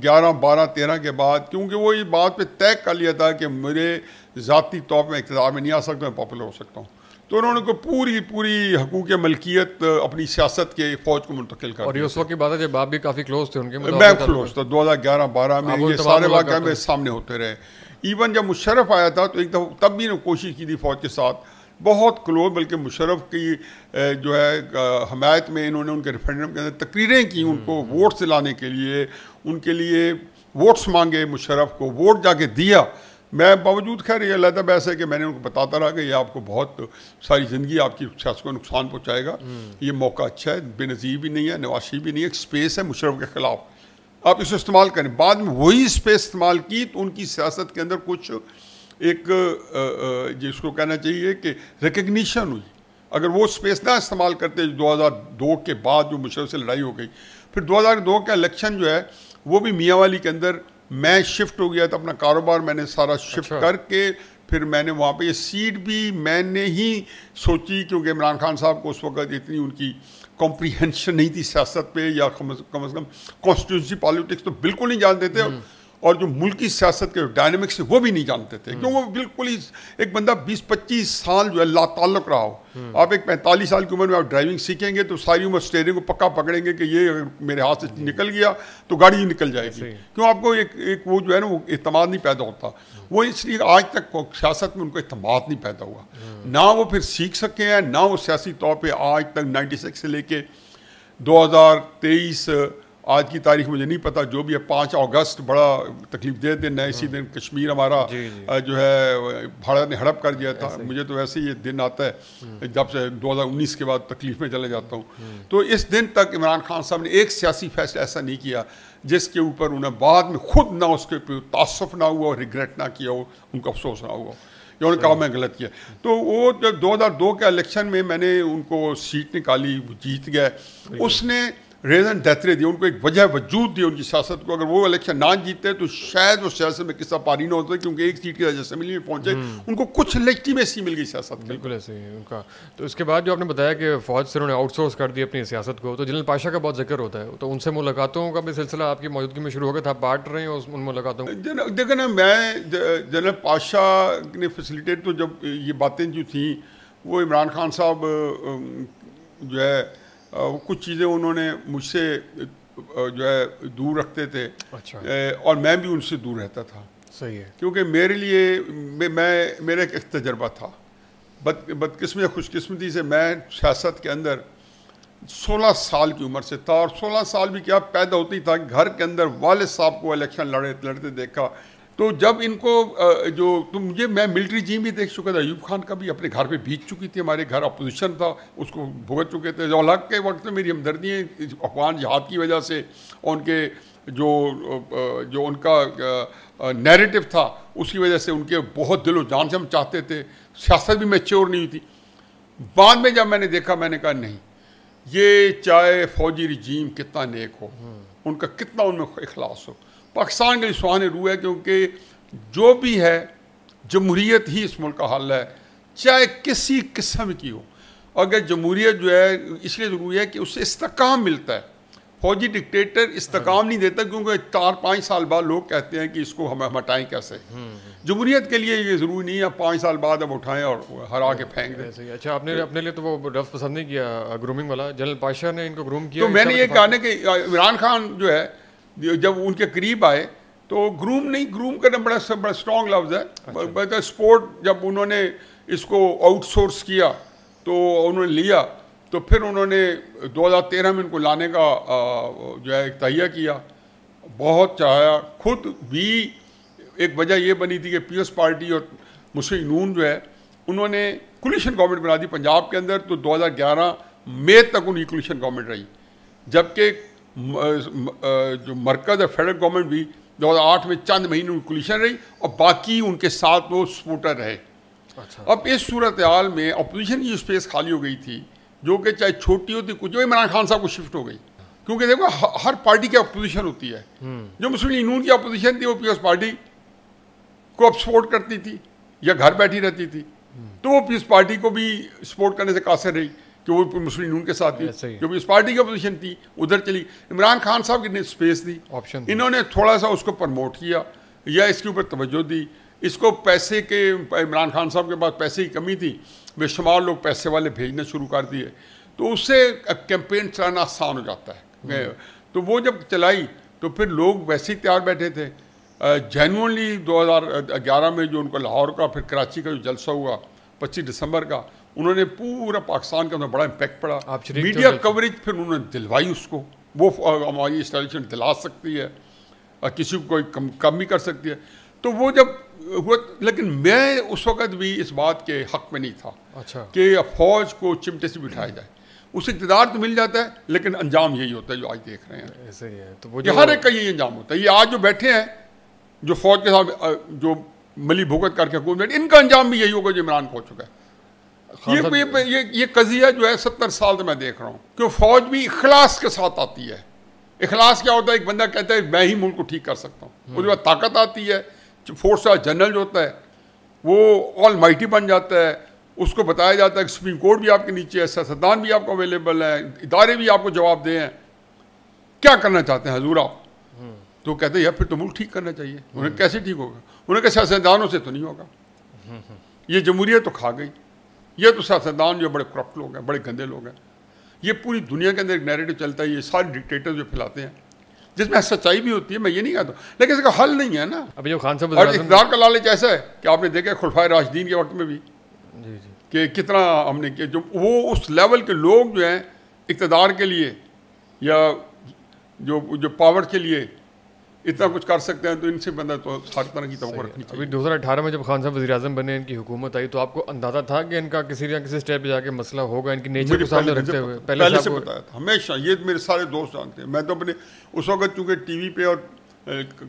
ग्यारह बारह तेरह के बाद क्योंकि वो ये बात पे तय कर लिया था कि मेरे ज़ाती तौर पर इकतदार में नहीं आ सकता मैं पॉपुलर हो सकता हूँ तो उन्होंने को पूरी पूरी हकूक मलकियत अपनी सियासत के फौज को मुंतकिल कर और उस वक्त की बात है जब आप भी काफ़ी क्लोज थे उनके मैं क्लोज था दो हज़ार ग्यारह बारह में ये सारे वाक़ मेरे सामने होते रहे इवन जब मुशरफ आया था तो एक दफ़ा तब भी ने कोशिश की थी फौज के साथ बहुत क्लोज बल्कि मुशरफ की जो है हमायत में इन्होंने उनके रेफरेंडम के अंदर तकरीरें की हम्म। उनको वोट्स लाने के लिए उनके लिए वोट्स मांगे मुशरफ को वोट जाके दिया मैं बावजूद खैर ये लहदा बहस है कि मैंने उनको बताता रहा कि ये आपको बहुत सारी ज़िंदगी आपकी सियासत को नुकसान पहुँचाएगा हम्म। ये मौका अच्छा है बेनज़ीर भी नहीं है नवाशी भी नहीं है एक स्पेस है मुशरफ के ख़िलाफ़ आप इसे इस्तेमाल करें बाद में वही स्पेस इस्तेमाल की तो उनकी सियासत के अंदर कुछ एक जिसको कहना चाहिए कि रिकग्निशन हुई अगर वो स्पेस ना इस्तेमाल करते दो हज़ार दो के बाद जो मुशरफ से लड़ाई हो गई फिर दो हज़ार दो का इलेक्शन जो है वो भी मियाँ वाली के अंदर मैं शिफ्ट हो गया था अपना कारोबार मैंने सारा शिफ्ट अच्छा। करके फिर मैंने वहाँ पे ये सीट भी मैंने ही सोची क्योंकि इमरान खान साहब को उस वक्त इतनी उनकी कॉम्प्रीहेंशन नहीं थी सियासत पे या कम अज़ कम कम कॉन्स्टिट्यूंसी पॉलिटिक्स तो बिल्कुल नहीं जानते थे हम्म। और जो मुल्की सियासत के डायनेमिक्स है वो भी नहीं जानते थे हम्म। क्यों वो बिल्कुल ही एक बंदा 20-25 साल जो है ला ताल्लुक रहा हो हम्म। आप एक 45 साल की उम्र में आप ड्राइविंग सीखेंगे तो सारी उम्र स्टेयरिंग को पक्का पकड़ेंगे कि ये अगर मेरे हाथ से हम्म। निकल गया तो गाड़ी ही निकल जाएगी क्यों आपको एक एक वो जो है ना वो अहतमाद नहीं पैदा होता वो इसलिए आज तक सियासत में उनको अहतमाद नहीं पैदा हुआ ना वो फिर सीख सके हैं ना वो सियासी तौर पर आज तक नाइन्टी से लेके दो आज की तारीख मुझे नहीं पता जो भी है पाँच अगस्त बड़ा तकलीफ दे दिन है इसी हाँ। दिन कश्मीर हमारा जी, जी। जो है भारत ने हड़प कर दिया था मुझे तो वैसे ही ये दिन आता है जब से 2019 के बाद तकलीफ में चले जाता हूँ हाँ। तो इस दिन तक इमरान खान साहब ने एक सियासी फैसला ऐसा नहीं किया जिसके ऊपर उन्हें बाद में खुद ना उसके तसफ़ ना हुआ और रिग्रेट ना किया हो उनका अफसोस ना हुआ कि उन्होंने कहा मैं गलत किया तो वो जब दो के इलेक्शन में मैंने उनको सीट निकाली जीत गए उसने रीज़न बेहतरे दिए उनको एक वजह वजूद दी उनकी सियासत को अगर वो इलेक्शन ना जीते तो शायद वो सियासत में किस्सा पारी ना होता क्योंकि एक सीट की वजह से मिली में पहुंचे हम्म। उनको कुछ लेजिटिमेसी मिल गई सियासत बिल्कुल ऐसे ही उनका तो इसके बाद जो आपने बताया कि फौज से उन्होंने आउटसोर्स कर दी अपनी सियासत को तो जनरल पाशा का बहुत जिक्र होता है तो उनसे मुलाकातों का भी सिलसिला आपकी मौजूदगी में शुरू हो गया था बांट रहे हैं उन मुलाकातों देखो ना मैं जनरल पाशा ने फैसिलिटेट तो जब ये बातें जो थी वो इमरान खान साहब जो है कुछ चीज़ें उन्होंने मुझसे जो है दूर रखते थे अच्छा। और मैं भी उनसे दूर रहता था सही है क्योंकि मेरे लिए मैं, मैं मेरा एक तजर्बा था बद बदकस्मती खुशकस्मती से मैं सियासत के अंदर 16 साल की उम्र से था और 16 साल भी क्या पैदा होती था घर के अंदर वाले साहब को इलेक्शन लड़े लड़ते देखा तो जब इनको जो तो मुझे मैं मिलिट्री जी भी देख चुका था अयूब खान का भी अपने घर पे बीत चुकी थी हमारे घर अपोजिशन था उसको भुगत चुके थे जो अलग के वक्त में मेरी हमदर्दी है अफगान जहाद की वजह से उनके जो जो उनका नैरेटिव था उसकी वजह से उनके बहुत दिलो जान से हम चाहते थे सियासत भी मेच्योर नहीं हुई थी बाद में जब मैंने देखा मैंने कहा नहीं ये चाहे फौजी रिजीम कितना नेक हो हम्म। उनका कितना उनमें इखलास हो पाकिस्तान के लिए सुहा रू है क्योंकि जो भी है जमहूरीत ही इस मुल्क का हल है चाहे किसी किस्म की हो अगर जमहूरीत जो है इसलिए ज़रूरी है कि उससे इस्तकाम मिलता है फौजी डिक्टेटर इस्तकाम नहीं देता क्योंकि चार पाँच साल बाद लोग कहते हैं कि इसको हम हटाएं कैसे हम्म, हम्म। जमहूरीत के लिए ये ज़रूरी नहीं है पाँच साल बाद हम उठाएं और हरा के हम्म, फेंक दें अच्छा आपने अपने लिए तो वो रफ पसंद नहीं किया ग्रूमिंग वाला जनरल पाशाह ने इनको ग्रूम किया तो मैंने ये कहा ना कि इमरान खान जो है जब उनके करीब आए तो ग्रूम नहीं ग्रूम करना बड़ा बड़ा स्ट्रॉन्ग लफ्ज़ है अच्छा। स्पोर्ट जब उन्होंने इसको आउटसोर्स किया तो उन्होंने लिया तो फिर उन्होंने 2013 में इनको लाने का जो है तहिया किया बहुत चाहा खुद भी एक वजह ये बनी थी कि पीएस पार्टी और मुस्लिम नून जो है उन्होंने कुलिशन गवर्नमेंट बना दी पंजाब के अंदर तो 2011 मई तक उनकी कुलिशन गवर्नमेंट रही जबकि जो मरकज़ है फेडरल गवर्नमेंट भी दो हज़ार आठ में चंद महीने उनकी कोलिशन रही और बाकी उनके साथ वो सपोर्टर रहे अच्छा। अब इस सूरत हाल में अपोजिशन की स्पेस खाली हो गई थी जो कि चाहे छोटी होती कुछ इमरान खान साहब को शिफ्ट हो गई क्योंकि देखो हर पार्टी की अपोजिशन होती है हम्म। जो मुस्लिम लीग नून की अपोजिशन थी वो पीएस पार्टी को अब सपोर्ट करती थी या घर बैठी रहती थी हम्म। तो वो पीएस पार्टी को भी सपोर्ट करने से कासर रही कि वो मुस्लिम नून के साथ थी जो भी उस पार्टी की अपोजिशन थी उधर चली इमरान खान साहब की स्पेस दी ऑप्शन इन्होंने थोड़ा सा उसको प्रमोट किया या इसके ऊपर तवज्जो दी इसको पैसे के इमरान खान साहब के पास पैसे की कमी थी बेशुमार लोग पैसे वाले भेजना शुरू कर दिए तो उससे कैंपेन चलाना आसान हो जाता है हम्म। तो वो जब चलाई तो फिर लोग वैसे ही तैयार बैठे थे जेनुअनली 2011 में जो उनको लाहौर का फिर कराची का जो जलसा हुआ 25 दिसंबर का उन्होंने पूरा पाकिस्तान के अंदर बड़ा इम्पैक्ट पड़ा आप मीडिया कवरेज फिर उन्होंने दिलवाई उसको वो हमारी इंस्टॉलेशन दिला सकती है किसी को कोई कम कम कर सकती है तो वो जब हुआ लेकिन मैं उस वक़्त भी इस बात के हक में नहीं था अच्छा कि फौज को चिमटे से बिठाया जाए उसे इकतदार तो मिल जाता है लेकिन अंजाम यही होता है जो आज देख रहे हैं ऐसे ही है तो वो हर एक का यही अंजाम होता है ये आज जो बैठे हैं जो फौज के साथ जो मली भुगत करके हुकूमत इनका अंजाम भी यही होगा जो इमरान पहुँच चुका है ये, ये ये ये कजिया जो है सत्तर साल से मैं देख रहा हूँ क्यों फौज भी इखलास के साथ आती है इखलास क्या होता है एक बंदा कहता है मैं ही मुल्क को ठीक कर सकता हूँ हम्म। उसके बाद ताकत आती है फोर्स का जनरल जो होता है वो ऑल माइटी बन जाता है उसको बताया जाता है कि सुप्रीम कोर्ट भी आपके नीचे है सियासतदान भी आपको अवेलेबल है इदारे भी आपको जवाब दे हैं क्या करना चाहते हैं हजूर आप हम्म। तो कहते हैं यार फिर तो मुल्क ठीक करना चाहिए उन्हें हम्म। कैसे ठीक होगा उन्हें कहा सियासतदानों से तो नहीं होगा ये जमहूरियत तो खा गई ये तो सियासतदान जो बड़े करप्ट लोग हैं बड़े गंदे लोग हैं ये पूरी दुनिया के अंदर एक नैरेटिव चलता है ये सारे डिक्टेटर जो फैलाते हैं जिसमें सच्चाई भी होती है मैं ये नहीं कहता लेकिन इसका हल नहीं है ना अभी जो खान साहब इकदार का लालच ऐसा है कि आपने देखा खुलफा राशदीन के वक्त में भी कि कितना हमने किया जो वो उस लेवल के लोग जो हैं इकतदार के लिए या जो जो पावर के लिए इतना कुछ कर सकते हैं तो इनसे बंदा तो हर तरह की तो रखनी चाहिए अभी दो हज़ार अठारह में जब खान साहब वजी बने इनकी हुकूमत आई तो आपको अंदाजा था कि इनका किसी ना किसी स्टेप पर जाकर मसला होगा इनकी नेचर के सामने रखते हुए पहले, पहले से बताया था हमेशा ये मेरे सारे दोस्त जानते हैं मैं तो अपने उस वक्त चूँकि टी वी पर और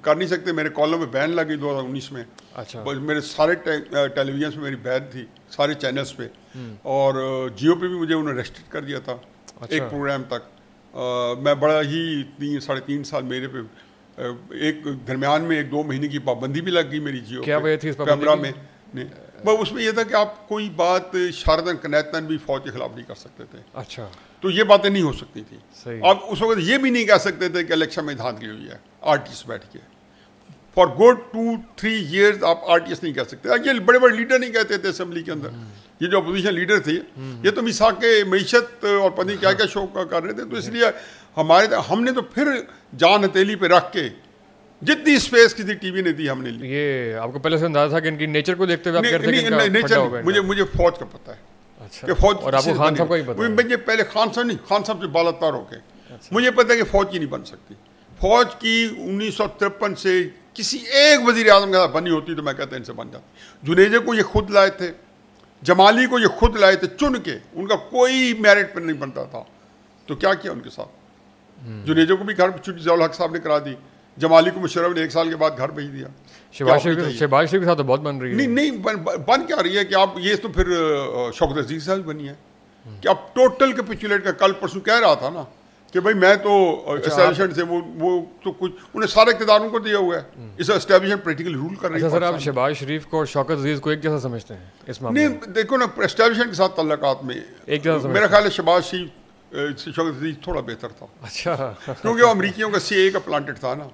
कर नहीं सकते मेरे कॉलम में बैन लगी दो हज़ार उन्नीस में अच्छा मेरे सारे टेलीविजन पे मेरी बैन थी सारे चैनल्स पे हम्म। और जियो पे भी मुझे उन्होंने रेस्ट्रिक्ट कर दिया था एक प्रोग्राम अच्छा। तक मैं बड़ा ही तीन साढ़े तीन साल मेरे पे एक दरमियान में एक दो महीने की पाबंदी भी लग गई मेरी जियो क्या वजह थी कैमरा में नहीं बस उसमें यह था कि आप कोई बात शारदन कनेतन भी फौज के खिलाफ नहीं कर सकते थे अच्छा तो ये बातें नहीं हो सकती थी आप उस वक्त ये भी नहीं कह सकते थे कि इलेक्शन में धांधली हुई है आर्टिस्ट बैठ के for good two three years आप आर्टिस्ट नहीं कह सकते ये बड़े बड़े लीडर नहीं कहते थे असम्बली के अंदर हम्म। ये जो अपोजिशन लीडर थे ये तो मिसा के मीशत और पति क्या क्या शो कर रहे थे तो हम्म। इसलिए हमारे तो- हमने तो फिर जान हथेली पे रख के जितनी स्पेस किसी टीवी ने दी हमने ली ये आपको पहले से अंदाजा था कि इनकी नेचर को देखते हुए आप ने, नेचर मुझे मुझे फौज का पता है अच्छा फौज और आपको खान साहब का ही पता मुझे पहले खान साहब नहीं खान साहब से बालातार होके अच्छा। मुझे पता है कि फौज की नहीं बन सकती फौज की उन्नीस से किसी एक वजीर अजम के साथ बनी होती तो मैं कहता इनसे बन जाती जुनेजे को ये खुद लाए थे जमाली को ये खुद लाए थे चुन के उनका कोई मेरिट पर नहीं बनता था तो क्या किया उनके साथ जुनेजो को भी घर जयाल हक साहब ने करा दी जमाली को मुशरफ ने एक साल के बाद घर भेज दिया शहबाज शरीफ के साथ तो बहुत बन रही है नहीं नहीं बन, बन क्या रही है कि आप ये तो फिर शौकत अजीज साहब बनी है कि आप टोटल कैपिचुलेट का कल परसों कह रहा था ना कि भाई मैं तो एस्टेब्लिशमेंट अच्छा, से वो वो तो कुछ उन्हें सारे इकतदारों को दिया हुआ है हम्म। इस एस्टेब्लिशमेंट प्रैक्टिकली रूल कर रहे अच्छा, हैं सर आप शहबाज शरीफ को और शौकत अजीज को एक जैसा समझते हैं इस मामले नहीं देखो ना एस्टेब्लिशमेंट के साथ तल्लत में एक जैसा मेरा ख्याल है शहबाज शरीफ शौकत अजीज थोड़ा बेहतर था अच्छा क्योंकि वो अमरीकियों का सी ए का प्लान्ट था ना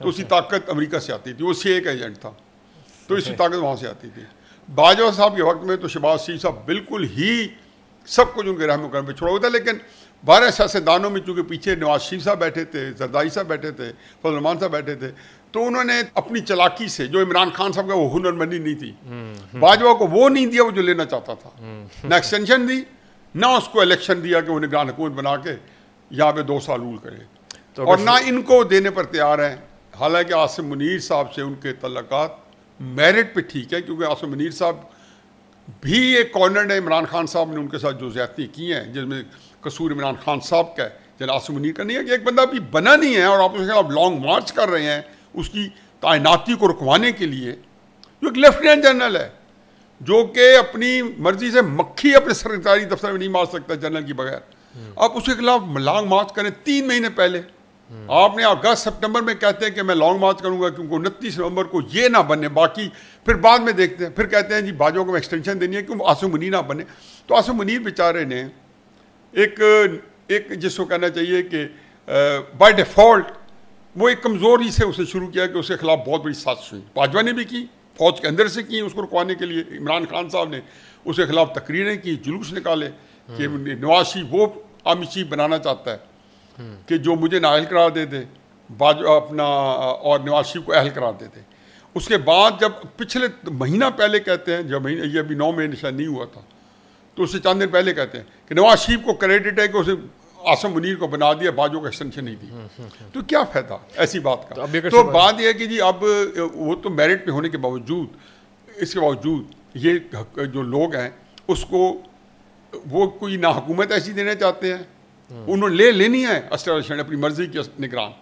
तो उसकी ताकत अमरीका से आती थी वो सी ए का एजेंट था तो इसकी ताकत वहाँ से आती थी बाजवा साहब के वक्त में तो शहबाज शरीफ साहब बिल्कुल ही सब कुछ उनके रहम करम पर छोड़ा हुआ था लेकिन बारह सियासतदानों में चूँकि पीछे नवाज शरीफ साहब बैठे थे जरदारी साहब बैठे थे फजलमान साहब बैठे थे तो उन्होंने अपनी चलाकी से जो इमरान खान साहब का वो हुनरमंदी नहीं थी हम्म, हम्म। बाजवा को वो नहीं दिया वो जो लेना चाहता था हम्म। ना एक्सटेंशन दी ना उसको इलेक्शन दिया कि उन्हें गानकूत बना के यहाँ पे दो साल रूल करें तो और ना इनको देने पर तैयार हैं हालांकि आसिम मुनीर साहब से उनके तल्लक मेरिट पे ठीक है क्योंकि आसिम मुनीर साहब भी एक कॉर्नर है इमरान खान साहब ने उनके साथ जो ज्यादती की हैं जिसमें कसूर इमरान खान साहब का है जन आसिम मुनीर का नहीं है कि एक बंदा अभी बना नहीं है और आप उसके खिलाफ लॉन्ग मार्च कर रहे हैं उसकी तैनाती को रुकवाने के लिए जो एक लेफ्टिनेंट जनरल है जो कि अपनी मर्जी से मक्खी अपने सरकारी दफ्तर में नहीं मार सकता जनरल की बगैर आप उसके खिलाफ लॉन्ग मार्च करें तीन महीने पहले आपने अगस्त सितंबर में कहते हैं कि मैं लॉन्ग मार्च करूंगा क्योंकि उनतीस नवंबर को ये ना बने बाकी फिर बाद में देखते हैं फिर कहते हैं जी बाजों को एक्सटेंशन देनी है क्यों आसू मुनीर ना बने तो आसू मुनीर बेचारे ने एक एक जिसको कहना चाहिए कि बाय डिफ़ॉल्ट वो एक कमज़ोरी से उसे शुरू किया कि उसके खिलाफ बहुत बड़ी साजिश हुई भाजपा ने भी की फौज के अंदर से की उसको रुकवाने के लिए इमरान खान साहब ने उसके खिलाफ तकरीरें की जुलूस निकाले कि हम्म। नवाज शरीफ वो आर्मी चीफ बनाना चाहता है हम्म। कि जो मुझे नाहल करार दे दे बाज अपना और नवाज शरीफ को अहल करार दे दे उसके बाद जब पिछले महीना पहले कहते हैं जब महीना ये अभी नौ महीने शायद नहीं हुआ था तो उससे चंद दिन पहले कहते हैं कि नवाज शरीफ को क्रेडिट है कि उसे आसम मुनीर को बना दिया बाजों को एक्सटेंशन नहीं दी हम्म, हम्म, हम्म। तो क्या फायदा ऐसी बात का तो, तो बात यह है कि जी अब वो तो मेरिट पे होने के बावजूद इसके बावजूद ये जो लोग हैं उसको वो कोई ना हुकूमत ऐसी देना चाहते हैं उन्होंने ले लेनी है अस्टेशन अपनी मर्जी की निगरान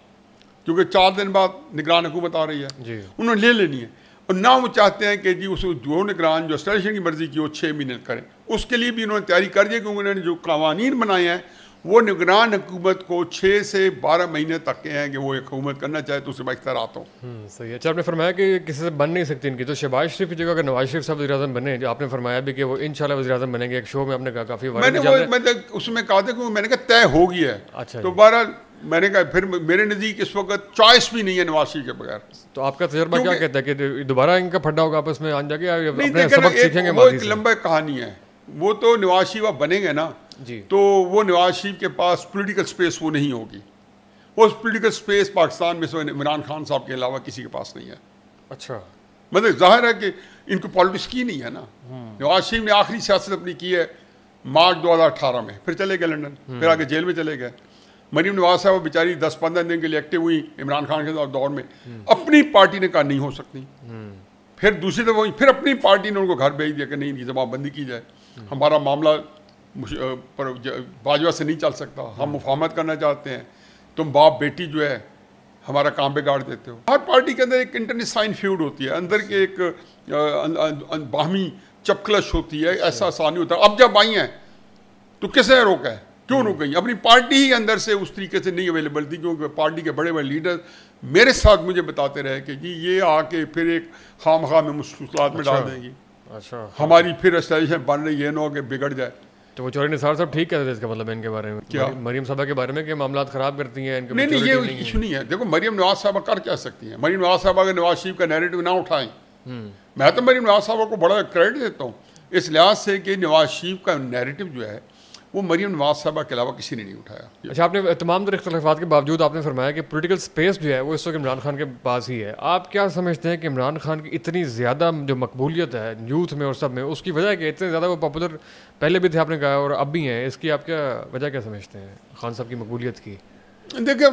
क्योंकि चार दिन बाद निगरान हुकूमत आ रही है उन्होंने ले लेनी है और ना वो चाहते हैं कि जी उस जो निगरान जो अस्टेशन की मर्जी की वो छः महीने करें उसके लिए भी उन्होंने तैयारी कर दी क्योंकि उन्होंने जो कवानीन बनाए हैं वो निगरान हुकूमत को छः से बारह महीने तक के हैं कि वो एक हुकूमत करना चाहे तो उसे बख्तर आता हूँ हम्म, सही अच्छा आपने फरमाया कि किसी से बन नहीं सकती इनकी तो शहबाज शरीफ की जगह अगर नवाज शरीफ साहब वजी बने जो तो आपने फरमाया भी कि वो इन शाला वजी बनेंगे एक शो में आपने कहा काफ़ी मैंने वो उसमें कहा था कि मैंने कहा तय हो गया है अच्छा तो मैंने कहा फिर मेरे नज़दीक इस वक्त चॉइस भी नहीं है नवासी के बगैर तो आपका तजर्बा क्या कहता है कि दोबारा इनका फड्डा होगा आपस में आ जाएगा लंबा कहानी है वो तो नवाज शरीफ आप बनेंगे ना जी तो वो नवाज शरीफ के पास पॉलिटिकल स्पेस वो नहीं होगी उस पॉलिटिकल स्पेस पाकिस्तान में से इमरान खान साहब के अलावा किसी के पास नहीं है अच्छा मतलब जाहिर है कि इनको पॉलिटिक्स की नहीं है ना हम्म। नवाज शरीफ ने आखिरी सियासत अपनी की है मार्च 2018 में फिर चले गए लंदन हम्म। फिर आगे जेल में चले गए मरीम नवाज साहब बेचारी दस पंद्रह दिन के लिए एक्टिव हुई इमरान खान के दौर में हम्म। अपनी पार्टी ने कहा नहीं हो सकती फिर दूसरी तरफ फिर अपनी पार्टी ने उनको घर भेज दिया कि नहीं जमाबंदी की जाए हम्म। हमारा मामला बाजवा से नहीं चल सकता हम हम्म। मुफामत करना चाहते हैं तुम बाप बेटी जो है हमारा काम बिगाड़ देते हो हर पार्टी के अंदर एक इंटरनेसाइन फ्यूड होती है अंदर के एक अं, अं, अं, बाहमी चपकलश होती है अच्छा। ऐसा आसान नहीं होता अब जब आई हैं तो किसे रोका है क्यों हम्म। रुक गई अपनी पार्टी ही अंदर से उस तरीके से नहीं अवेलेबल थी क्योंकि पार्टी के बड़े बड़े लीडर मेरे साथ मुझे बताते रहे कि जी ये आके फिर एक खाम खा में मुश्किल में अच्छा। डाल देंगी अच्छा हमारी फिर अस्टाइशन बन रही ये ना हो कि बिगड़ जाए तो वो चौरी निसार साहब ठीक कहते थे इसका मतलब इनके बारे में क्या मरीम साहबा के बारे में कि मामला ख़राब करती हैं इनके नहीं ये इशू नहीं है देखो मरीम नवाज साहबा कर क्या सकती हैं मरीम नवाज साहबा अगर नवाज शरीफ का नेरेटिव ना उठाएं हम्म। मैं तो मरीम नवाज साहबा को बड़ा क्रेडिट देता हूँ इस लिहाज से कि नवाज शरीफ का नेरेटिव जो है वो मरीम नवाज साहबा के अलावा किसी ने नहीं उठाया अच्छा आपने तमाम तर इख्तलाफात के बावजूद आपने फरमाया कि पोलिटिकल स्पेस जो है वो इस वक्त इमरान खान के पास ही है आप क्या समझते हैं कि इमरान खान की इतनी ज़्यादा जो मकबूलियत है यूथ में और सब में उसकी वजह क्या इतने ज़्यादा वो पॉपुलर पहले भी थे आपने कहा और अब भी हैं इसकी आप क्या वजह क्या समझते हैं खान साहब की मकबूलियत की देखिए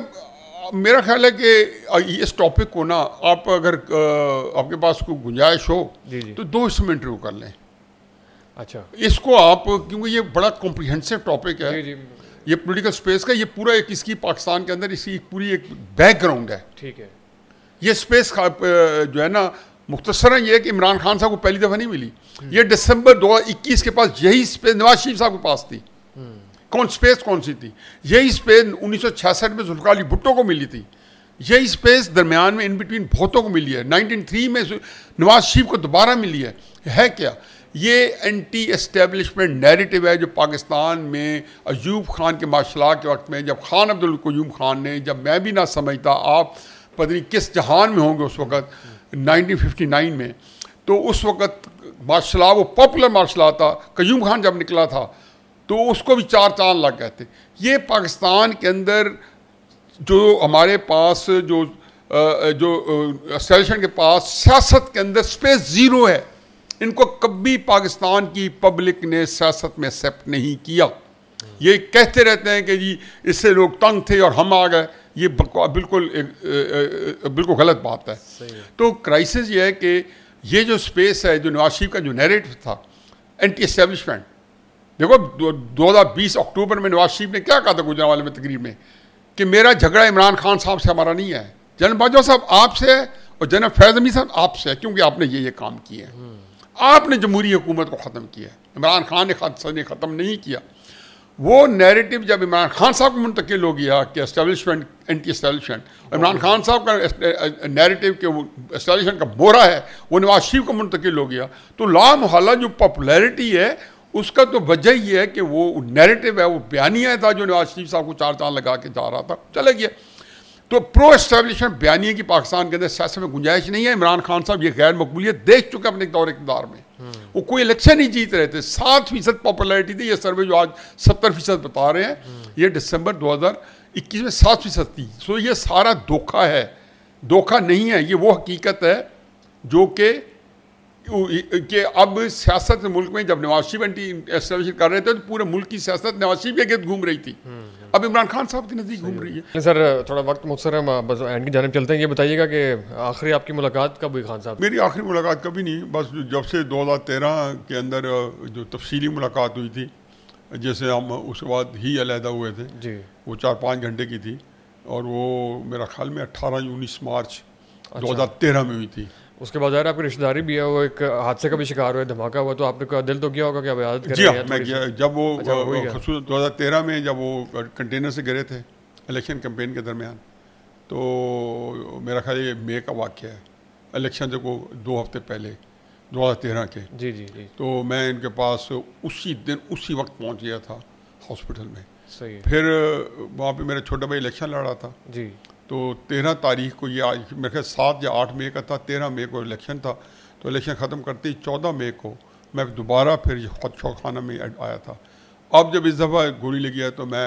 मेरा ख्याल है कि इस टॉपिक को ना आप अगर आपके पास कोई गुंजाइश हो तो दो इसमें इंटरव्यू कर लें अच्छा इसको आप क्योंकि ये बड़ा कॉम्प्रीहेंसिव टॉपिक है ये पॉलिटिकल स्पेस का ये पूरा एक इसकी पाकिस्तान के अंदर इसकी पूरी एक बैकग्राउंड है ठीक है ये स्पेस जो है ना मुख्तर ये है कि इमरान खान साहब को पहली दफ़ा नहीं मिली हम्म। ये दिसंबर 2021 के पास यही स्पेस नवाज शरीफ साहब के पास थी हम्म। कौन स्पेस कौन सी थी यही स्पेस 1966 में अली भुट्टो को मिली थी यही स्पेस दरमियान में इन बिटवीन बहुतों को मिली है 1903 में नवाज शरीफ को दोबारा मिली है है क्या ये एंटी एस्टेब्लिशमेंट नैरेटिव है जो पाकिस्तान में अयूब खान के माशला के वक्त में जब खान अब्दुल अब्दुलकयूब खान ने जब मैं भी ना समझता आप पता किस जहान में होंगे उस वक़्त 1959 में तो उस वक़्त मार्शला वो पॉपुलर मार्शला था कयूम खान जब निकला था तो उसको भी चार चांद लग गए थे ये पाकिस्तान के अंदर जो हमारे पास जो जो स्टेशन के पास सियासत के अंदर स्पेस ज़ीरो है इनको कभी पाकिस्तान की पब्लिक ने सियासत में एक्सेप्ट नहीं किया ये कहते रहते हैं कि जी इससे लोग तंग थे और हम आ गए ये बिल्कुल बिल्कुल गलत बात है तो क्राइसिस ये है कि ये जो स्पेस है जो नवाज शरीफ का जो नैरेटिव था एंटी इस्टेब्लिशमेंट देखो दो हज़ार बीस अक्टूबर में नवाज शरीफ ने क्या कहा था गुजरावाले में तकरीब में कि मेरा झगड़ा इमरान खान साहब से हमारा नहीं है जनरल बाजवा साहब आपसे है और जनरल फैज़मी साहब आपसे है क्योंकि आपने ये ये काम किए हैं हम्म। आपने जमहूरी हुकूमत को ख़त्म किया है इमरान खान ने ख़त्म नहीं किया वो नैरेटिव जब इमरान खान साहब को मुंतकिल हो गया कि establishment anti establishment Imran Khan साहब का नैरेटिव के वो इस्टेबलिशमेंट का बोरा है वो नवाज शरीफ को मुंतकिल हो गया तो ला मोहल्ला जो पॉपुलैरिटी है उसका तो वजह ही है कि वो नैरेटिव है वो बयानिया था जो नवाज शरीफ साहब को चार चांद लगा के जा रहा था चले गया तो प्रो एस्टेब्लिशमेंट बयानी है कि पाकिस्तान के अंदर सियासत में गुंजाइश नहीं है इमरान खान साहब ये गैर मकबूलियत देख चुके अपने दौर इकदार में वो कोई इलेक्शन ही जीत रहे थे सात फीसद पॉपुलरिटी थी ये सर्वे जो आज सत्तर फीसद बता रहे हैं ये दिसंबर दो हज़ार इक्कीस में सात फीसद थी सो ये सारा धोखा है धोखा नहीं है ये वो हकीकत है जो कि कि अब सियासत मुल्क में जब नवाज शरीफ एंटी एस्टेब्लिश कर रहे थे तो पूरे मुल्क की सियासत नवाज के गिरद घूम रही थी अब इमरान खान साहब के नज़दीक घूम रही है सर थोड़ा वक्त है बस एंड की जानब चलते हैं ये बताइएगा कि आखिरी आपकी मुलाकात कब हुई खान साहब मेरी आखिरी मुलाकात कभी नहीं बस जब से दो हज़ार तेरह के अंदर जो तफसीली मुलाकात हुई थी जैसे हम उसके बाद ही अलहदा हुए थे जी वो चार पाँच घंटे की थी और वो मेरा ख्याल में अट्ठारह उन्नीस मार्च अच्छा। 2013 में हुई थी उसके बाद यार आपकी रिश्तेदारी भी है वो एक हादसे का भी शिकार हुआ धमाका हुआ तो आपने दिल तो किया होगा कि अब जी हाँ तो मैं गया जब वो अच्छा, खसूस दो हज़ार तेरह में जब वो कंटेनर से गिरे थे इलेक्शन कैंपेन के दरमियान तो मेरा ख्याल ये मे का वाक्य है इलेक्शन जब वो दो हफ्ते पहले दो हज़ार तेरह के जी जी जी तो मैं इनके पास उसी दिन उसी वक्त पहुँच गया था हॉस्पिटल में सही फिर वहाँ पर मेरा छोटा भाई इलेक्शन लड़ रहा था जी तो तेरह तारीख को ये आज मेरे ख्याल सात या आठ मई का था तेरह मई को इलेक्शन था तो इलेक्शन ख़त्म करते ही चौदह मई को मैं दोबारा फिर खुद शौखाना में आया था अब जब इस दफ़ा गोली लगी है तो मैं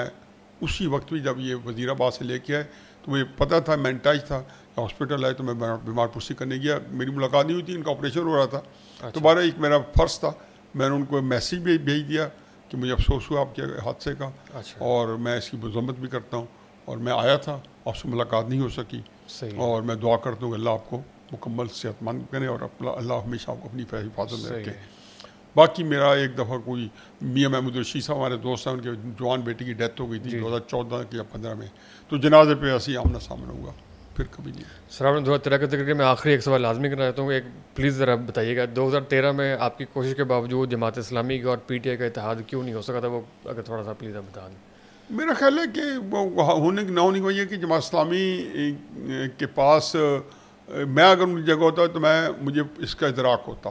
उसी वक्त भी जब ये वजीराबाद से लेके आए तो मुझे पता था मैं टच था हॉस्पिटल आए तो मैं बीमार पुष्टि करने गया मेरी मुलाकात नहीं हुई थी इनका ऑपरेशन हो रहा था अच्छा। दोबारा एक मेरा फ़र्ज था मैंने उनको मैसेज भी भेज दिया कि मुझे अफसोस हुआ आपके हादसे का अच्छा। और मैं इसकी मजम्मत भी करता हूँ और मैं आया था आपसे मुलाकात नहीं हो सकी सही और मैं दुआ करता हूँ अल्लाह आपको मुकम्मल सेहतमंद करें और अपना अल्लाह हमेशा आपको अपनी हिफाजत में रखें बाकी मेरा एक दफ़ा कोई मियाँ महमूद रशीद साहब हमारे दोस्त हैं उनके जवान बेटे की डेथ हो गई थी दो हज़ार चौदह के या पंद्रह में तो जनाजे पे ऐसे ही आमना सामना हुआ फिर कभी नहीं सर आपने दो हज़ार तेरह के मैं आखिरी एक सवाल लाजमी करना चाहता हूँ एक प्लीज़ ज़रा बताइएगा दो हज़ार तेरह में आपकी कोशिश के बावजूद जमात इस्लामी और पी टी आई का इतिहाद क्यों नहीं हो सका था वो अगर थोड़ा सा प्लीज़ आप बता दें मेरा ख्याल है कि होने ना होने की वजह कि जमात इस्लामी के पास मैं अगर उनकी जगह होता तो मैं मुझे इसका इतराक होता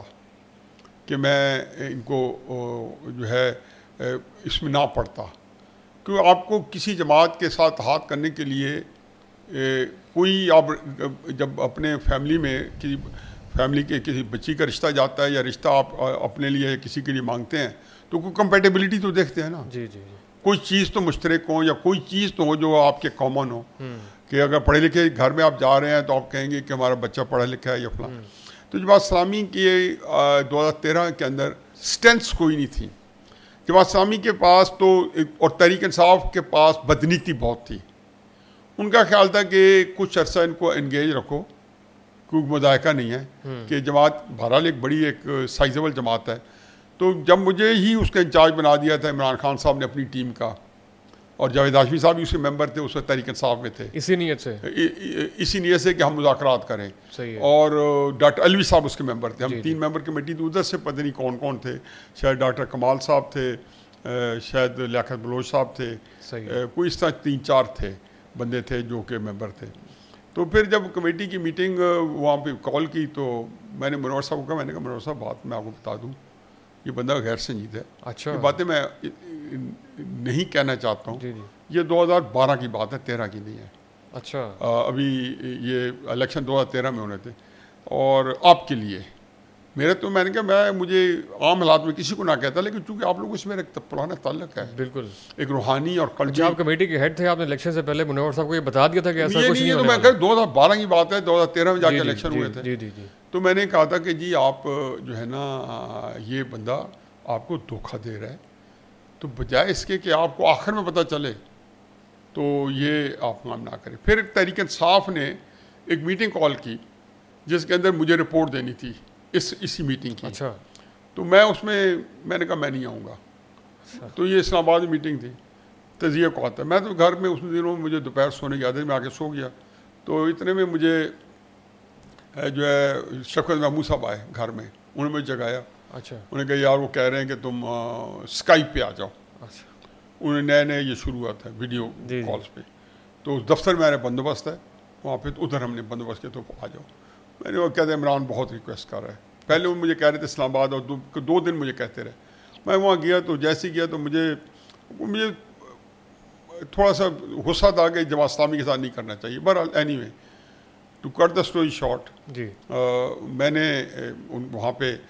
कि मैं इनको जो है इसमें ना पड़ता क्योंकि आपको किसी जमात के साथ हाथ करने के लिए कोई आप जब अपने फैमिली में किसी फैमिली के किसी बच्ची का रिश्ता जाता है या रिश्ता आप अपने लिए किसी के लिए मांगते हैं तो कोई कंपेटेबिलिटी तो देखते हैं ना जी जी, जी। कोई चीज़ तो मुश्तरक हो या कोई चीज़ तो हो जो आपके कॉमन हो हम्म। कि अगर पढ़े लिखे घर में आप जा रहे हैं तो आप कहेंगे कि हमारा बच्चा पढ़ा लिखा है या फला हम्म। तो जब इस्लामी के दो हज़ार तेरह के अंदर स्टेंस कोई नहीं थी जब इस्लामी के पास तो और तहरीक इंसाफ के पास बदनीति बहुत थी उनका ख्याल था कि कुछ अर्सा इनको इंगेज रखो क्योंकि मजायका नहीं है हम्म। कि जमात बहरहाल एक बड़ी एक साइजेबल जमात है तो जब मुझे ही उसका इंचार्ज बना दिया था इमरान खान साहब ने अपनी टीम का और जावेद हाशमी साहब भी उसके मेंबर थे उस वक्त तहरीक साहब में थे इसी नीयत से इ, इ, इसी नीयत से कि हम मुजाकर करें सही है। और डॉक्टर अलवी साहब उसके मेंबर थे हम तीन मेंबर कमेटी थी उधर से पता नहीं कौन कौन थे शायद डॉक्टर कमाल साहब थे शायद लियात बलोच साहब थे कोई इस तरह तीन चार थे बंदे थे जो के मेंबर थे तो फिर जब कमेटी की मीटिंग वहाँ पे कॉल की तो मैंने मनोहर साहब को कहा मैंने कहा मनोहर साहब बात मैं आपको बता दूँ ये बंदा गैर से जीत है अच्छा ये बातें मैं नहीं कहना चाहता हूँ ये 2012 की बात है तेरह की नहीं है अच्छा आ, अभी ये इलेक्शन 2013 में होने थे और आपके लिए मेरे तो मैंने कहा मैं मुझे आम हालात में किसी को ना कहता लेकिन चूंकि आप लोगों से मेरा एक पुराना ताल्लुक है बिल्कुल एक रूहानी और अच्छा, कल्चर आप कमेटी के हेड थे आपने इलेक्शन से पहले मुनवर साहब को ये बता दिया था कि ऐसा ये कुछ नहीं, नहीं तो मैं दो हज़ार बारह की बात है दो हज़ार तेरह में जाके इलेक्शन हुए थे जी जी जी तो मैंने कहा था कि जी आप जो है ना ये बंदा आपको धोखा दे रहा है तो बजाय इसके कि आपको आखिर में पता चले तो ये आप काम ना करें फिर तहरीक साफ ने एक मीटिंग कॉल की जिसके अंदर मुझे रिपोर्ट देनी थी इस इसी मीटिंग की अच्छा तो मैं उसमें मैंने कहा मैं नहीं आऊँगा अच्छा। तो ये इस्लामाबाद मीटिंग थी तजिए को आता मैं तो घर में उस दिनों में मुझे दोपहर सोने की आदत में आके सो गया तो इतने में मुझे जो है शफकत महमूद साहब आए घर में उन्होंने मुझे जगाया अच्छा उन्हें कहा यार वो कह रहे हैं कि तुम स्काइप पे आ जाओ अच्छा उन्हें नए नए ये शुरुआत है वीडियो कॉल्स पे तो उस दफ्तर में मेरा बंदोबस्त है वहाँ पे तो उधर हमने बंदोबस्त किया तो आ जाओ मैंने वो कहते इमरान बहुत रिक्वेस्ट कर रहा है पहले वो मुझे कह रहे थे इस्लामाबाद और दो, दो दिन मुझे कहते रहे मैं वहाँ गया तो जैसे ही गया तो मुझे मुझे थोड़ा सा गुस्सा था कि इस्लामी के साथ नहीं करना चाहिए but anyway to cut the story short जी मैंने उन वहाँ पे आ,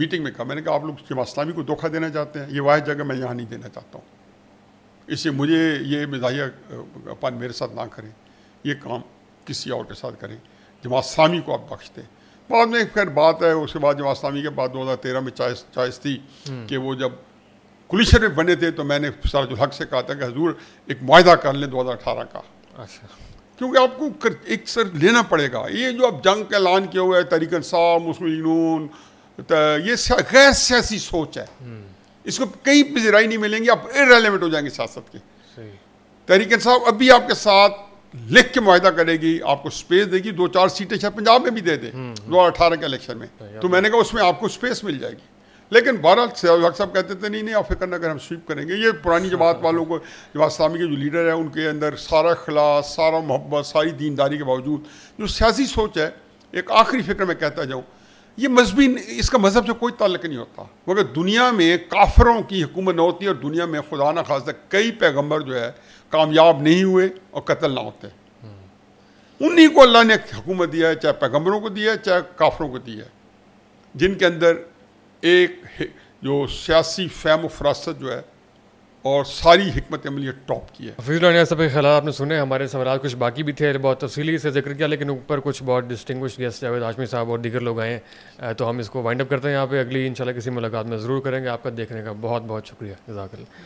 मीटिंग में कहा मैंने कहा आप लोग इस्लामी को धोखा देना चाहते हैं ये वाह जगह मैं यहाँ नहीं देना चाहता हूँ इससे मुझे ये मजाहिया अपन मेरे साथ ना करें ये काम किसी और के साथ करें जमास्वामी को आप बख्श दें बाद में खैर बात है उसके बाद जमास्वामी के बाद 2013 में चॉइस चॉइस थी हम्म। कि वो जब कुलिशर में बने थे तो मैंने सराजुल हक से कहा था कि हजूर एक माहा कर लें अठारह का अच्छा क्योंकि आपको कर, एक सर लेना पड़ेगा ये जो आप जंग का ऐलान किया हुआ है तरीकन साहब मुस्लिम ये गैर सियासी सोच है हम्म। इसको कहीं पे नहीं मिलेंगी आप इरेलीवेंट हो जाएंगे सियासत के तरीकन साहब अभी आपके साथ लिख के माहा करेगी आपको स्पेस देगी दो चार सीटें शायद पंजाब में भी दे दें हम्म, हम्म। दो हजार अठारह के इलेक्शन में तो मैंने कहा उसमें आपको स्पेस मिल जाएगी लेकिन बहरहाल सहवाग साहब कहते थे नहीं नहीं आप फिक्र अगर हम स्वीप करेंगे ये पुरानी जमात वालों को जमात इस्लामी के जो लीडर हैं उनके अंदर सारा खलास सारा मोहब्बत सारी दीनदारी के बावजूद जो सियासी सोच है एक आखिरी फिक्र मैं कहता जाऊँ ये मजहबी इसका मजहब से कोई ताल्लक नहीं होता मगर दुनिया में काफरों की हुकूमत न होती और दुनिया में खुदा न खास कई पैगम्बर जो है कामयाब नहीं हुए और कत्ल ना होते उन्हीं को अल्लाह ने हुकूमत दिया है चाहे पैगम्बरों को दिया है चाहे काफरों को दिया है जिनके अंदर एक जो सियासी फैम फरासत जो है और सारी हमत अमली टॉप की है हफीज़ सब के ख्याल आपने सुने हमारे सवाल कुछ बाकी भी थे बहुत तफसीली से जिक्र किया लेकिन ऊपर कुछ बहुत डिस्टिंग्विश गेस्ट जावेद आशमी साहब और दीगर लोग आए तो हम इसको वाइंड अप करते हैं यहाँ पे अगली इंशाल्लाह किसी मुलाकात में ज़रूर करेंगे आपका देखने का बहुत बहुत शुक्रिया जजाकल्ला